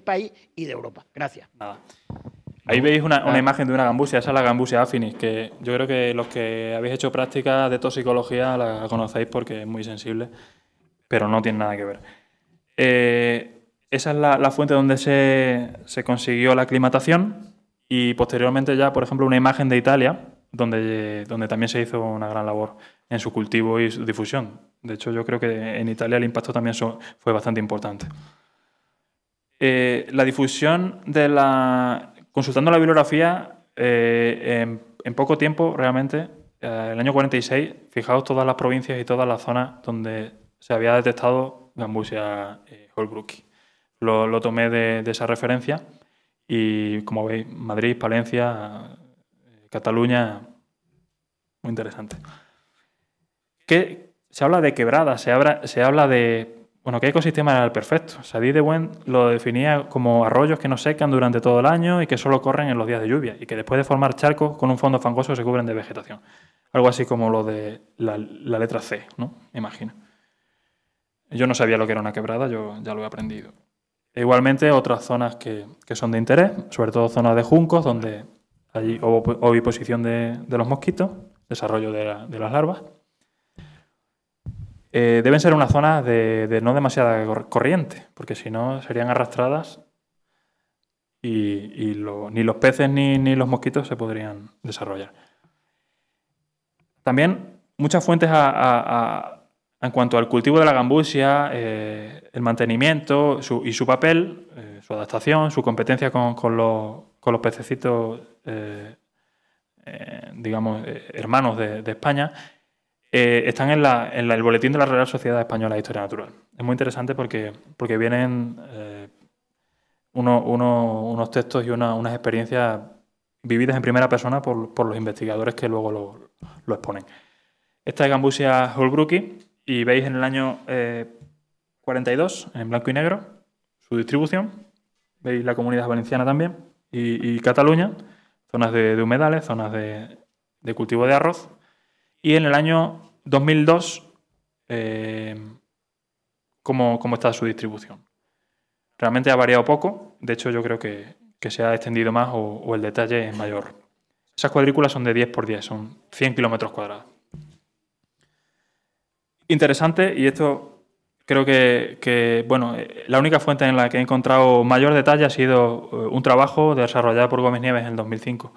país y de Europa. Gracias. Nada. Ahí veis una, ah. imagen de una gambusia, esa es la gambusia affinis, que yo creo que los que habéis hecho prácticas de toxicología la conocéis porque es muy sensible, pero no tiene nada que ver. Eh, esa es la, fuente donde se, consiguió la aclimatación y posteriormente ya, por ejemplo, una imagen de Italia, donde, donde también se hizo una gran labor en su cultivo y su difusión. De hecho, yo creo que en Italia el impacto también fue bastante importante. Eh, la difusión de la Consultando la bibliografía, eh, en, poco tiempo realmente, en eh, el año 46, fijaos todas las provincias y todas las zonas donde se había detectado Gambusia eh, holbrooki. Lo, tomé de, esa referencia y como veis, Madrid, Palencia, eh, Cataluña, muy interesante. Que se habla de quebradas, se habla de bueno, ¿qué ecosistema era el perfecto? Sadie de buen lo definía como arroyos que no secan durante todo el año y que solo corren en los días de lluvia y que después de formar charcos con un fondo fangoso se cubren de vegetación. Algo así como lo de la, letra C, ¿no? Imagina. imagino. Yo no sabía lo que era una quebrada, yo ya lo he aprendido. E igualmente, otras zonas que, son de interés, sobre todo zonas de juncos, donde allí hubo oviposición de, los mosquitos, desarrollo de las larvas. Eh, deben ser una zona de, no demasiada corriente, porque si no serían arrastradas y, ni los peces ni, los mosquitos se podrían desarrollar. También muchas fuentes en cuanto al cultivo de la gambusia, eh, el mantenimiento y su papel, eh, su adaptación, su competencia con, los, pececitos, digamos, hermanos de España, eh, están en, el boletín de la Real Sociedad Española de Historia Natural. Es muy interesante porque, vienen eh, unos textos y unas experiencias vividas en primera persona por, los investigadores que luego lo, exponen. Esta es Gambusia Holbrooki y veis en el año 42, eh, en blanco y negro, su distribución. Veis la comunidad valenciana también y, Cataluña, zonas de, humedales, zonas de cultivo de arroz y en el año 2002, eh, ¿cómo, está su distribución? Realmente ha variado poco, de hecho yo creo que, se ha extendido más o, el detalle es mayor. Esas cuadrículas son de 10 por 10, son 100 kilómetros cuadrados. Interesante, y esto creo que, que, bueno, eh, la única fuente en la que he encontrado mayor detalle ha sido eh, un trabajo desarrollado por Gómez Nieves en el 2005,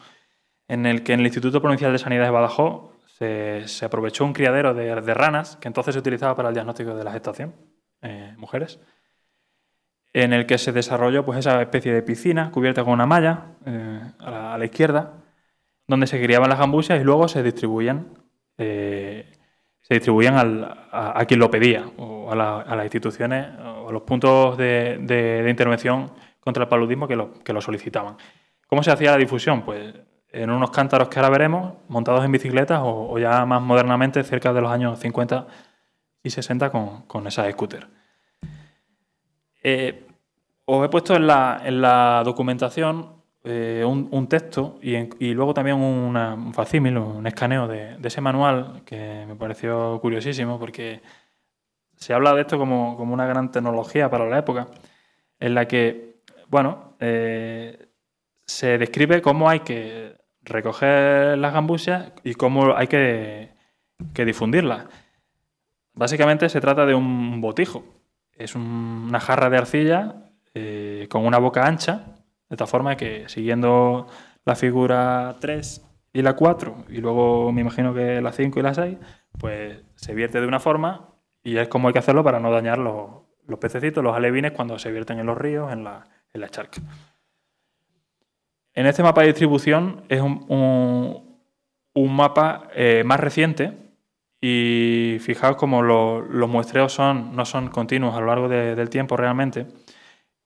en el que en el Instituto Provincial de Sanidad de Badajoz se, aprovechó un criadero de, ranas que entonces se utilizaba para el diagnóstico de la gestación, eh, mujeres, en el que se desarrolló pues, esa especie de piscina cubierta con una malla eh, a, la, izquierda, donde se criaban las gambusias y luego se distribuían, eh, se distribuían a, quien lo pedía, o a, las instituciones, o a los puntos de, intervención contra el paludismo que lo, que lo solicitaban. ¿Cómo se hacía la difusión? Pues en unos cántaros que ahora veremos, montados en bicicletas o, ya más modernamente cerca de los años 50 y 60 con, esas scooters. Eh, os he puesto en la, documentación eh, un, texto y, luego también un facímil, un escaneo de, ese manual que me pareció curiosísimo porque se habla de esto como, una gran tecnología para la época, en la que, bueno, eh, se describe cómo hay que recoger las gambusias y cómo hay que, que difundirlas. Básicamente se trata de un botijo. Es una jarra de arcilla eh, con una boca ancha, de tal forma que siguiendo la figura 3 y la 4, y luego me imagino que la 5 y la 6, pues se vierte de una forma y es como hay que hacerlo para no dañar los, pececitos, los alevines, cuando se vierten en los ríos, en la, en la charca. En este mapa de distribución es un, mapa eh, más reciente y fijaos como los muestreos son, no son continuos a lo largo del tiempo realmente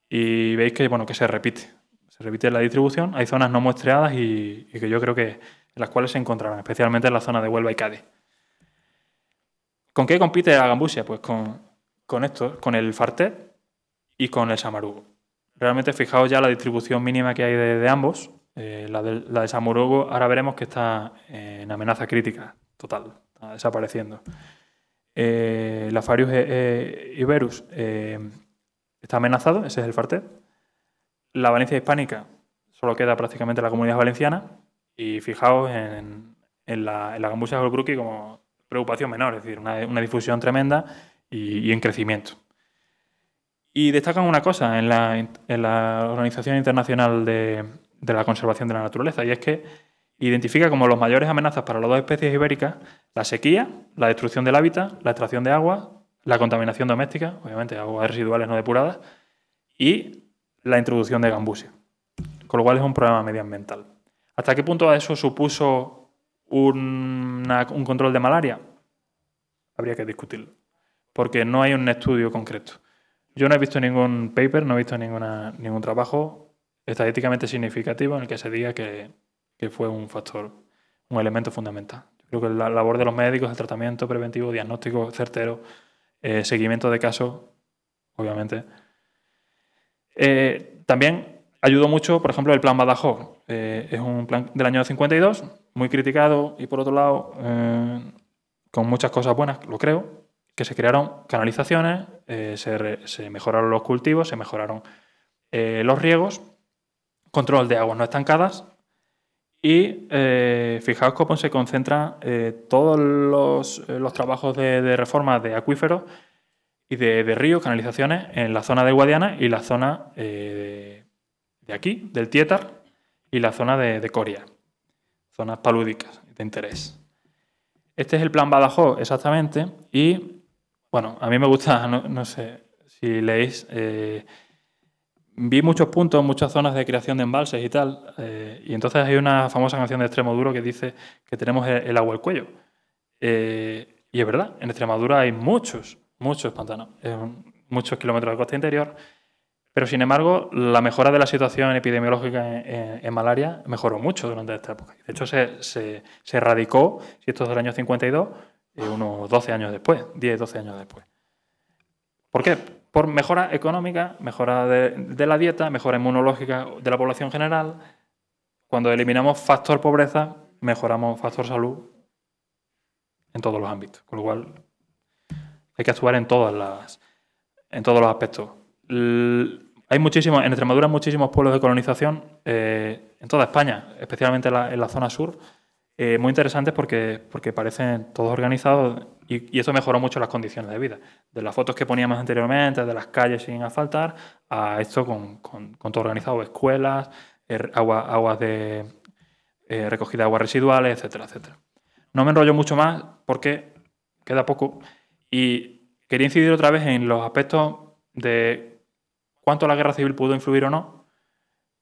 y veis que, bueno, que se repite. Se repite la distribución, hay zonas no muestreadas y, que yo creo que en las cuales se encontrarán, especialmente en la zona de Huelva y Cádiz. ¿Con qué compite la gambusia? Pues con, con esto, con el fartet y con el samarugo. Realmente fijaos ya la distribución mínima que hay de, ambos. Eh, la, de, la ahora veremos que está eh, en amenaza crítica total, está desapareciendo. Eh, la Farius Iberus está amenazado, ese es el Fartet. La Valencia hispánica solo queda prácticamente la comunidad valenciana. Y fijaos en, la, en la como preocupación menor, es decir, una, difusión tremenda y en crecimiento. Y destacan una cosa en la, Organización Internacional de, la Conservación de la Naturaleza, y es que identifica como los mayores amenazas para las dos especies ibéricas la sequía, la destrucción del hábitat, la extracción de agua, la contaminación doméstica, obviamente aguas residuales no depuradas, y la introducción de gambusia. Con lo cual es un problema medioambiental. ¿Hasta qué punto eso supuso un control de malaria? Habría que discutirlo, porque no hay un estudio concreto. Yo no he visto ningún paper, no he visto ningún trabajo estadísticamente significativo en el que se diga que, fue un factor, un elemento fundamental. Yo creo que la labor de los médicos, el tratamiento preventivo, diagnóstico certero, eh, seguimiento de casos, obviamente. Eh, también ayudó mucho, por ejemplo, el plan Badajoz. Eh, es un plan del año 52, muy criticado y por otro lado, con muchas cosas buenas, lo creo, que se crearon canalizaciones, eh, se, mejoraron los cultivos, se mejoraron eh, los riegos, control de aguas no estancadas y eh, fijaos cómo se concentran todos los, trabajos de, reforma de acuíferos y de, ríos, canalizaciones en la zona de Guadiana y la zona de, de, aquí, del Tietar y la zona de Coria, zonas palúdicas de interés. Este es el plan Badajoz exactamente y bueno, a mí me gusta, no, sé si leéis, eh, vi muchos puntos, muchas zonas de creación de embalses y tal, eh, y entonces hay una famosa canción de Extremadura que dice que tenemos el, agua al cuello. Eh, y es verdad, en Extremadura hay muchos, muchos pantanos, muchos kilómetros de costa interior, pero sin embargo la mejora de la situación epidemiológica en, malaria mejoró mucho durante esta época. De hecho, se, se erradicó, si esto es del año 52, unos 12 años después, 10, 12 años después. ¿Por qué? Por mejora económica, mejora de, la dieta, mejora inmunológica de la población general. Cuando eliminamos factor pobreza, mejoramos factor salud en todos los ámbitos. Con lo cual, hay que actuar en todas las en todos los aspectos. hay muchísimos, en Extremadura muchísimos pueblos de colonización, eh, en toda España, especialmente en la zona sur, eh, muy interesantes porque, porque parecen todos organizados y, eso mejoró mucho las condiciones de vida. De las fotos que poníamos anteriormente, de las calles sin asfaltar, a esto con, todo organizado, escuelas, er, aguas de eh, recogida de aguas residuales, etcétera, etcétera. No me enrollo mucho más porque queda poco y quería incidir otra vez en los aspectos de cuánto la guerra civil pudo influir o no.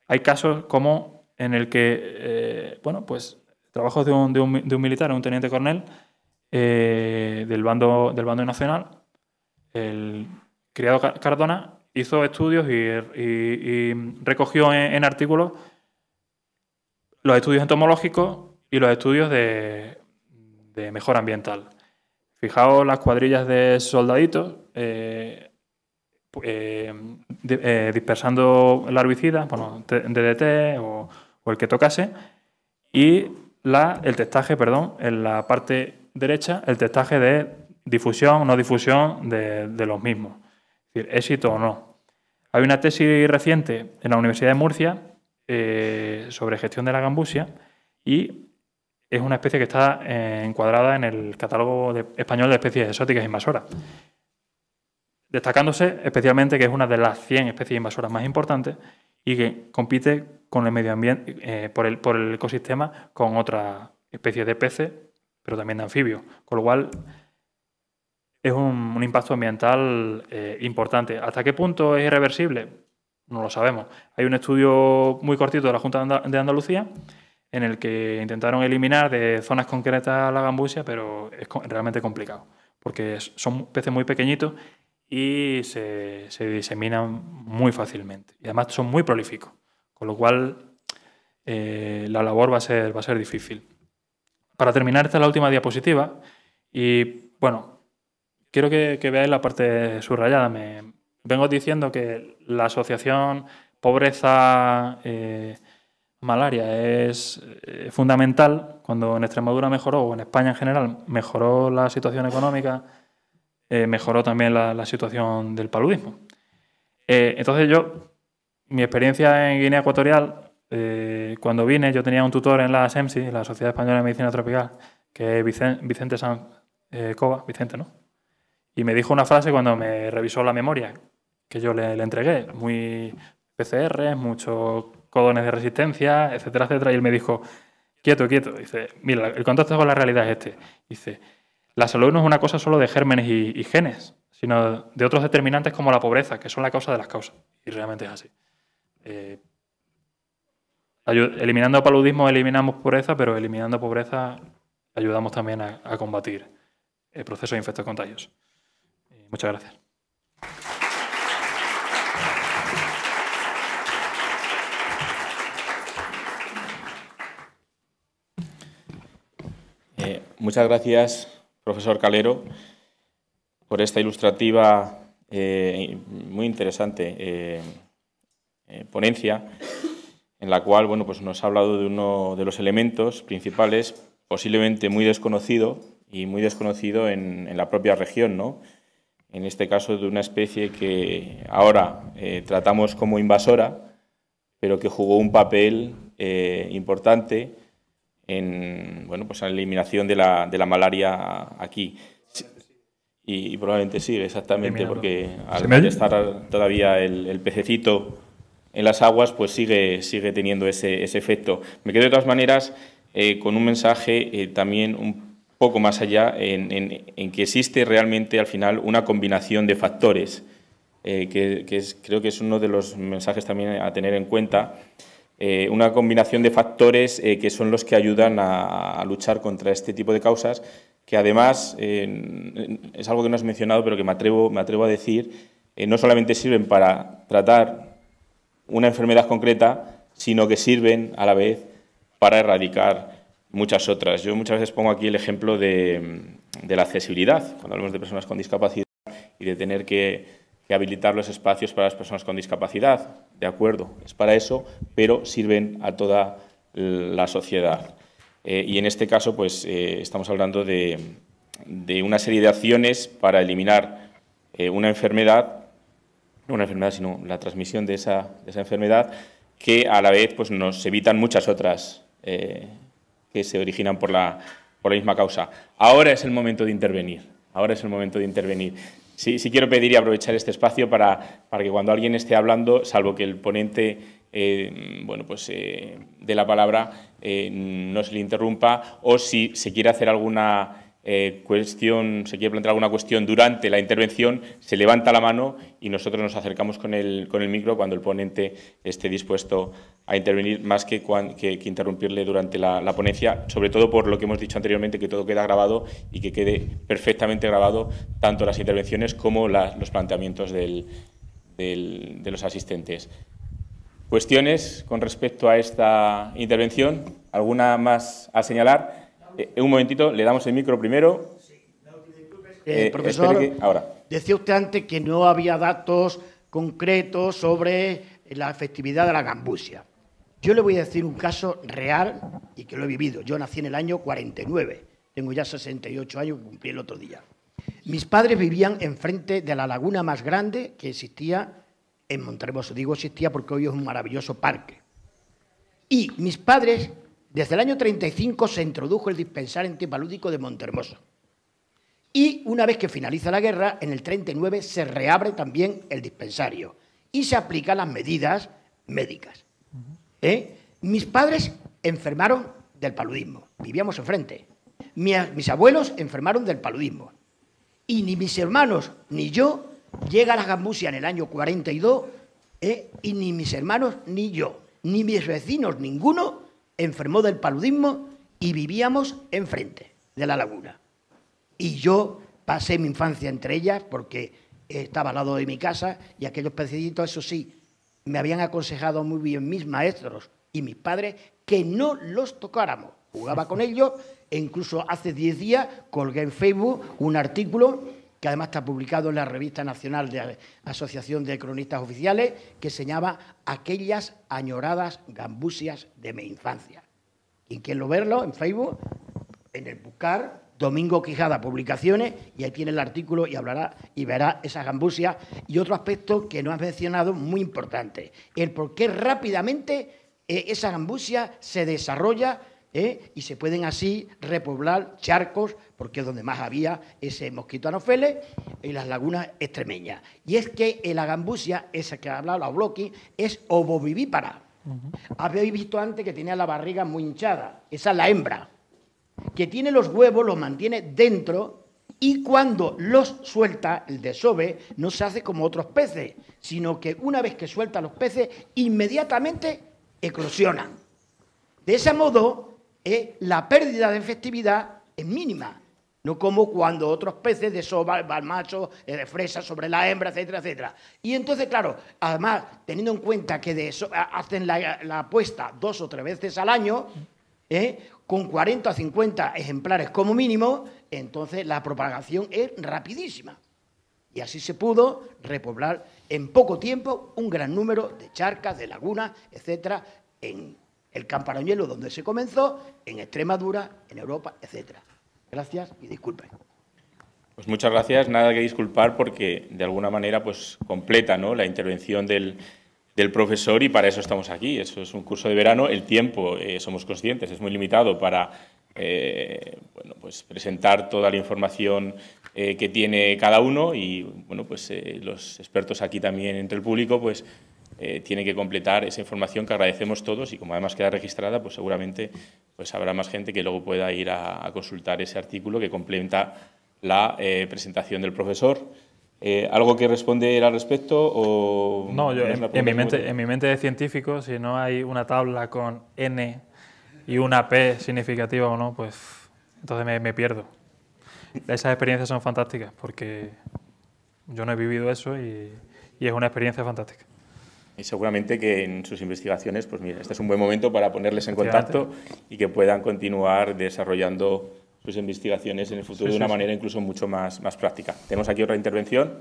Hay casos como en el que, eh, bueno, pues trabajos de un, militar, un teniente coronel eh, del, bando, del bando nacional. El criado Cardona hizo estudios y, recogió en, artículos los estudios entomológicos y los estudios de, de mejora ambiental. Fijaos las cuadrillas de soldaditos eh, eh, dispersando larvicidas... herbicida, bueno, DDT o, o, el que tocase, y el testaje, perdón, en la parte derecha, el testaje de difusión o no difusión de, los mismos. Es decir, éxito o no. Hay una tesis reciente en la Universidad de Murcia eh, sobre gestión de la gambusia y es una especie que está eh, encuadrada en el catálogo de, español de especies exóticas invasoras, destacándose especialmente que es una de las 100 especies invasoras más importantes y que compite con el medio ambiente, eh, por, el, ecosistema, con otras especies de peces, pero también de anfibios. Con lo cual, es un, impacto ambiental eh, importante. ¿Hasta qué punto es irreversible? No lo sabemos. Hay un estudio muy cortito de la Junta de Andalucía en el que intentaron eliminar de zonas concretas la gambusia, pero es realmente complicado, porque son peces muy pequeñitos y se, diseminan muy fácilmente. Y además son muy prolíficos, con lo cual eh, la labor va a, ser, va a ser difícil. Para terminar, esta es la última diapositiva y bueno, quiero que, veáis la parte subrayada. Me vengo diciendo que la asociación pobreza... Eh, malaria es eh, fundamental. Cuando en Extremadura mejoró, o en España en general, mejoró la situación económica eh, mejoró también la, situación del paludismo. Eh, entonces yo, mi experiencia en Guinea Ecuatorial, eh, cuando vine yo tenía un tutor en la SEMSI, la Sociedad Española de Medicina Tropical, que es Vicente, San Cova, Vicente, ¿no? Y me dijo una frase cuando me revisó la memoria que yo le, le entregué, muy PCR, muchos codones de resistencia, etcétera, etcétera. Y él me dijo, quieto, quieto. Dice, mira, el contacto con la realidad es este. Dice, la salud no es una cosa solo de gérmenes y, genes, sino de otros determinantes como la pobreza, que son la causa de las causas. Y realmente es así. Eh, eliminando paludismo eliminamos pobreza, pero eliminando pobreza ayudamos también a, combatir el proceso de infectos contagios. muchas gracias. Eh, muchas gracias profesor Calero, por esta ilustrativa, eh, muy interesante eh, eh, ponencia, en la cual bueno, pues nos ha hablado de uno de los elementos principales, posiblemente muy desconocido y muy desconocido en, en la propia región, ¿no? en este caso de una especie que ahora eh, tratamos como invasora, pero que jugó un papel importante en bueno, pues la eliminación de la, de la malaria aquí. Y, probablemente sí, exactamente, porque al estar todavía el, pececito en las aguas, pues sigue, sigue teniendo ese, ese efecto. Me quedo de todas maneras eh, con un mensaje eh, también un poco más allá en, en, que existe realmente al final una combinación de factores, eh, que, creo que es uno de los mensajes también a tener en cuenta. Eh, una combinación de factores eh, que son los que ayudan a, luchar contra este tipo de causas, que además es algo que no has mencionado, pero que me atrevo, me atrevo a decir, eh, no solamente sirven para tratar una enfermedad concreta, sino que sirven a la vez para erradicar muchas otras. Yo muchas veces pongo aquí el ejemplo de, de la accesibilidad, cuando hablamos de personas con discapacidad y de tener que que habilitar los espacios para las personas con discapacidad. De acuerdo, es para eso, pero sirven a toda la sociedad. Eh, y en este caso, pues eh, estamos hablando de, una serie de acciones para eliminar eh, una enfermedad, no una enfermedad, sino la transmisión de esa, enfermedad, que a la vez pues, nos evitan muchas otras que se originan por la, por la misma causa. Ahora es el momento de intervenir. Ahora es el momento de intervenir sí, quiero pedir y aprovechar este espacio para, que cuando alguien esté hablando, salvo que el ponente eh, bueno, pues, eh, de la palabra eh, no se le interrumpa o si se quiere hacer alguna eh, cuestión, se quiere plantear alguna cuestión durante la intervención, se levanta la mano y nosotros nos acercamos con el, con el micro cuando el ponente esté dispuesto a intervenir, más que, interrumpirle durante la, ponencia, sobre todo por lo que hemos dicho anteriormente, que todo queda grabado y que quede perfectamente grabado tanto las intervenciones como los planteamientos de los asistentes. ¿Cuestiones con respecto a esta intervención? ¿Alguna más a señalar? Eh, un momentito, le damos el micro primero. Sí, eh, profesor, que, ahora. decía usted antes que no había datos concretos sobre la efectividad de la gambusia. Yo le voy a decir un caso real y que lo he vivido. Yo nací en el año 49, tengo ya 68 años, cumplí el otro día. Mis padres vivían enfrente de la laguna más grande que existía en Montreboso. Digo existía porque hoy es un maravilloso parque. Y mis padres desde el año 35 se introdujo el dispensario antipalúdico de Montermoso. Y una vez que finaliza la guerra, en el 39 se reabre también el dispensario y se aplican las medidas médicas. ¿Eh? Mis padres enfermaron del paludismo, vivíamos enfrente. Mis abuelos enfermaron del paludismo. Y ni mis hermanos ni yo llega a la gambusia en el año 42 ¿eh? y ni mis hermanos ni yo, ni mis vecinos ninguno enfermó del paludismo y vivíamos enfrente de la laguna. Y yo pasé mi infancia entre ellas porque estaba al lado de mi casa y aquellos pececitos, eso sí, me habían aconsejado muy bien mis maestros y mis padres que no los tocáramos. Jugaba con ellos e incluso hace 10 días colgué en Facebook un artículo que además está publicado en la Revista Nacional de Asociación de Cronistas Oficiales, que señala Aquellas añoradas gambusias de mi infancia. Y quien lo verlo en Facebook, en el buscar Domingo Quijada Publicaciones, y ahí tiene el artículo y hablará y verá esas gambusias. Y otro aspecto que no has mencionado, muy importante, el por qué rápidamente eh, esa gambusia se desarrolla ¿eh? y se pueden así repoblar charcos, porque es donde más había ese mosquito anofele, ...en las lagunas extremeñas. Y es que la gambusia, esa que ha hablado la bloqui, es ovovivípara. Habéis visto antes que tenía la barriga muy hinchada, esa es la hembra, que tiene los huevos, los mantiene dentro y cuando los suelta, el desove no se hace como otros peces, sino que una vez que suelta los peces, inmediatamente eclosionan. De ese modo, la pérdida de efectividad es mínima. No como cuando otros peces de soba, macho eh, de fresa sobre la hembra, etcétera, etcétera. Y entonces, claro, además, teniendo en cuenta que de eh, hacen la, apuesta dos o tres veces al año, ¿eh? con 40 o 50 ejemplares como mínimo, entonces la propagación es rapidísima. Y así se pudo repoblar en poco tiempo un gran número de charcas, de lagunas, etcétera, en el Camparañuelo, donde se comenzó, en Extremadura, en Europa, etcétera. Gracias y disculpen. Pues muchas gracias, nada que disculpar porque de alguna manera pues completa la intervención del, profesor y para eso estamos aquí. Eso es un curso de verano, el tiempo, eh, somos conscientes, es muy limitado para eh, pues presentar toda la información eh, que tiene cada uno y bueno, pues los expertos aquí también entre el público pues eh, tiene que completar esa información que agradecemos todos y como además queda registrada, pues seguramente pues habrá más gente que luego pueda ir a, consultar ese artículo que complementa la eh, presentación del profesor. Eh, ¿Algo que responder al respecto? O no, en, mi mente, en de científico, si no hay una tabla con N y una P significativa o no, pues entonces me, pierdo. Esas experiencias son fantásticas porque yo no he vivido eso y es una experiencia fantástica. Y seguramente que en sus investigaciones, pues mira, este es un buen momento para ponerles en contacto y que puedan continuar desarrollando sus investigaciones en el futuro de una manera incluso mucho más, más práctica. Tenemos aquí otra intervención.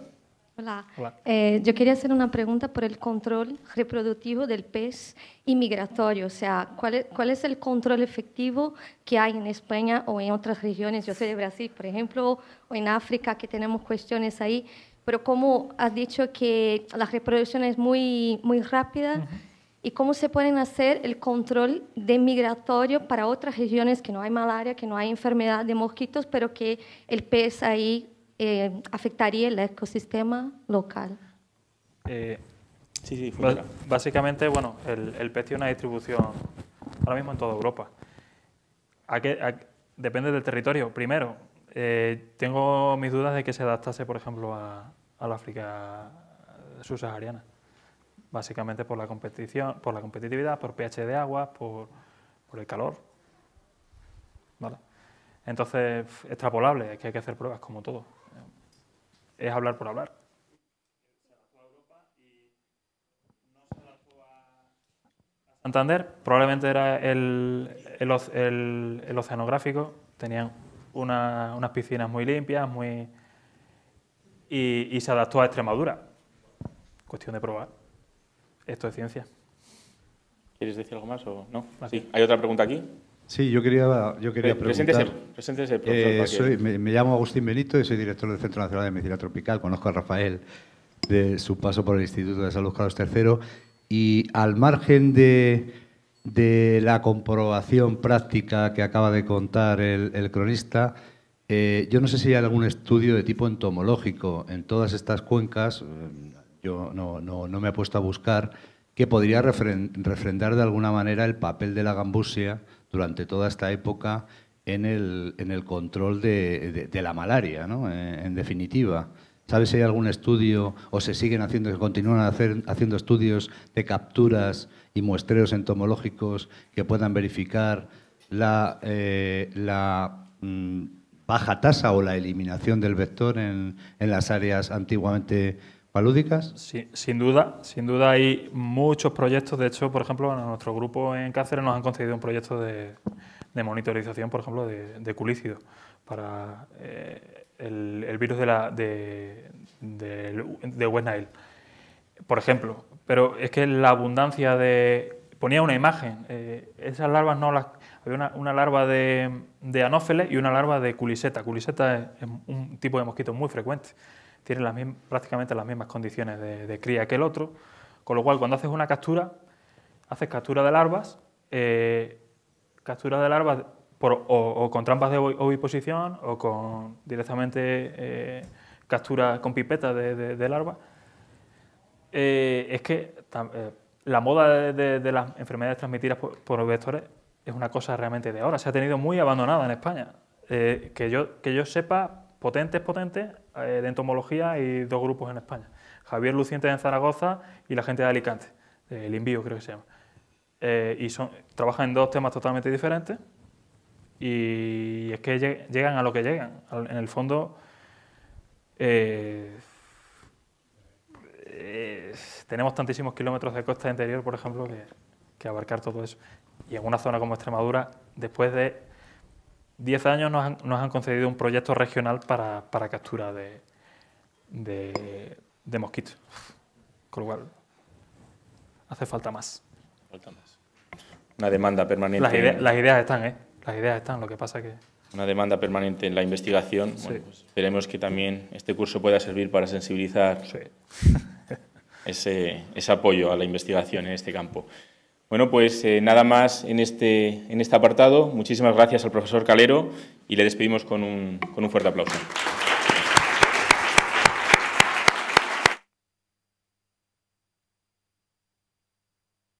Hola, eh, yo quería hacer una pregunta por el control reproductivo del pez inmigratorio. o sea, ¿cuál es, ¿cuál es el control efectivo que hay en España o en otras regiones? Yo soy de Brasil, por ejemplo, o en África, que tenemos cuestiones ahí, pero como has dicho que la reproducción es muy, muy rápida, ¿y cómo se pueden hacer el control de migratorio para otras regiones que no hay malaria, que no hay enfermedad de mosquitos, pero que el pez ahí eh, afectaría el ecosistema local? Eh, sí, sí, Básicamente, bueno, el, pez tiene una distribución ahora mismo en toda Europa. ¿A depende del territorio. Primero, eh, tengo mis dudas de que se adaptase, por ejemplo, a, la África subsahariana, básicamente por la competición, por la competitividad, por pH de agua, por, el calor. Entonces, extrapolable, es que hay que hacer pruebas como todo. Es hablar por hablar. Santander probablemente era el, el, el oceanográfico, tenían unas piscinas muy limpias, muy... Y, se adaptó a Extremadura. Cuestión de probar. Esto es ciencia. ¿Quieres decir algo más o no? Sí, hay otra pregunta aquí. Sí, yo quería, yo quería preguntar. Preséntese, preséntese eh, me, me, llamo Agustín Benito y soy director del Centro Nacional de Medicina Tropical. Conozco a Rafael de su paso por el Instituto de Salud Carlos III. Y al margen de de la comprobación práctica que acaba de contar el, cronista, eh, yo no sé si hay algún estudio de tipo entomológico en todas estas cuencas, eh, yo no, me he puesto a buscar, que podría refrendar de alguna manera el papel de la gambusia durante toda esta época en el, control de, la malaria, ¿no? Eh, en, definitiva. ¿Sabes si hay algún estudio o se siguen haciendo, se continúan haciendo estudios de capturas y muestreos entomológicos que puedan verificar la, eh, mm, baja tasa o la eliminación del vector en, las áreas antiguamente palúdicas? sin duda, sin duda hay muchos proyectos. De hecho, por ejemplo, en nuestro grupo en Cáceres nos han concedido un proyecto de, de monitorización, por ejemplo, de, de para eh, el, virus de, la, de, de, de West Nile. Por ejemplo, pero es que la abundancia de... Ponía una imagen, eh, esas larvas no las... Había una, larva de, de, anófeles y una larva de culiseta. Culiseta es, un tipo de mosquito muy frecuente. Tiene las prácticamente las mismas condiciones de, cría que el otro. Con lo cual, cuando haces una captura, haces captura de larvas, eh, captura de larvas o, con trampas de oviposición o con directamente eh, captura con pipeta de, de larvas eh, es que eh, la moda de, las enfermedades transmitidas por, los vectores es una cosa realmente de ahora. Se ha tenido muy abandonada en España. Eh, que, yo, que yo sepa, potentes, potentes, de entomología y dos grupos en España. Javier Luciente en Zaragoza y la gente de Alicante, el Invío creo que se llama. y son, trabajan en dos temas totalmente diferentes y es que llegan a lo que llegan. En el fondo, tenemos tantísimos kilómetros de costa interior, por ejemplo, que, abarcar todo eso. Y en una zona como Extremadura, después de 10 años nos han, nos han concedido un proyecto regional para, captura de, de, mosquitos. Con lo cual, hace falta más. Una demanda permanente. Las, ideas están, ¿eh? Las ideas están, lo que pasa que... Una demanda permanente en la investigación. Pues, esperemos que también este curso pueda servir para sensibilizar sí ese, ese apoyo a la investigación en este campo. Bueno, pues eh, nada más en este, en este apartado. Muchísimas gracias al profesor Calero y le despedimos con un, con un fuerte aplauso.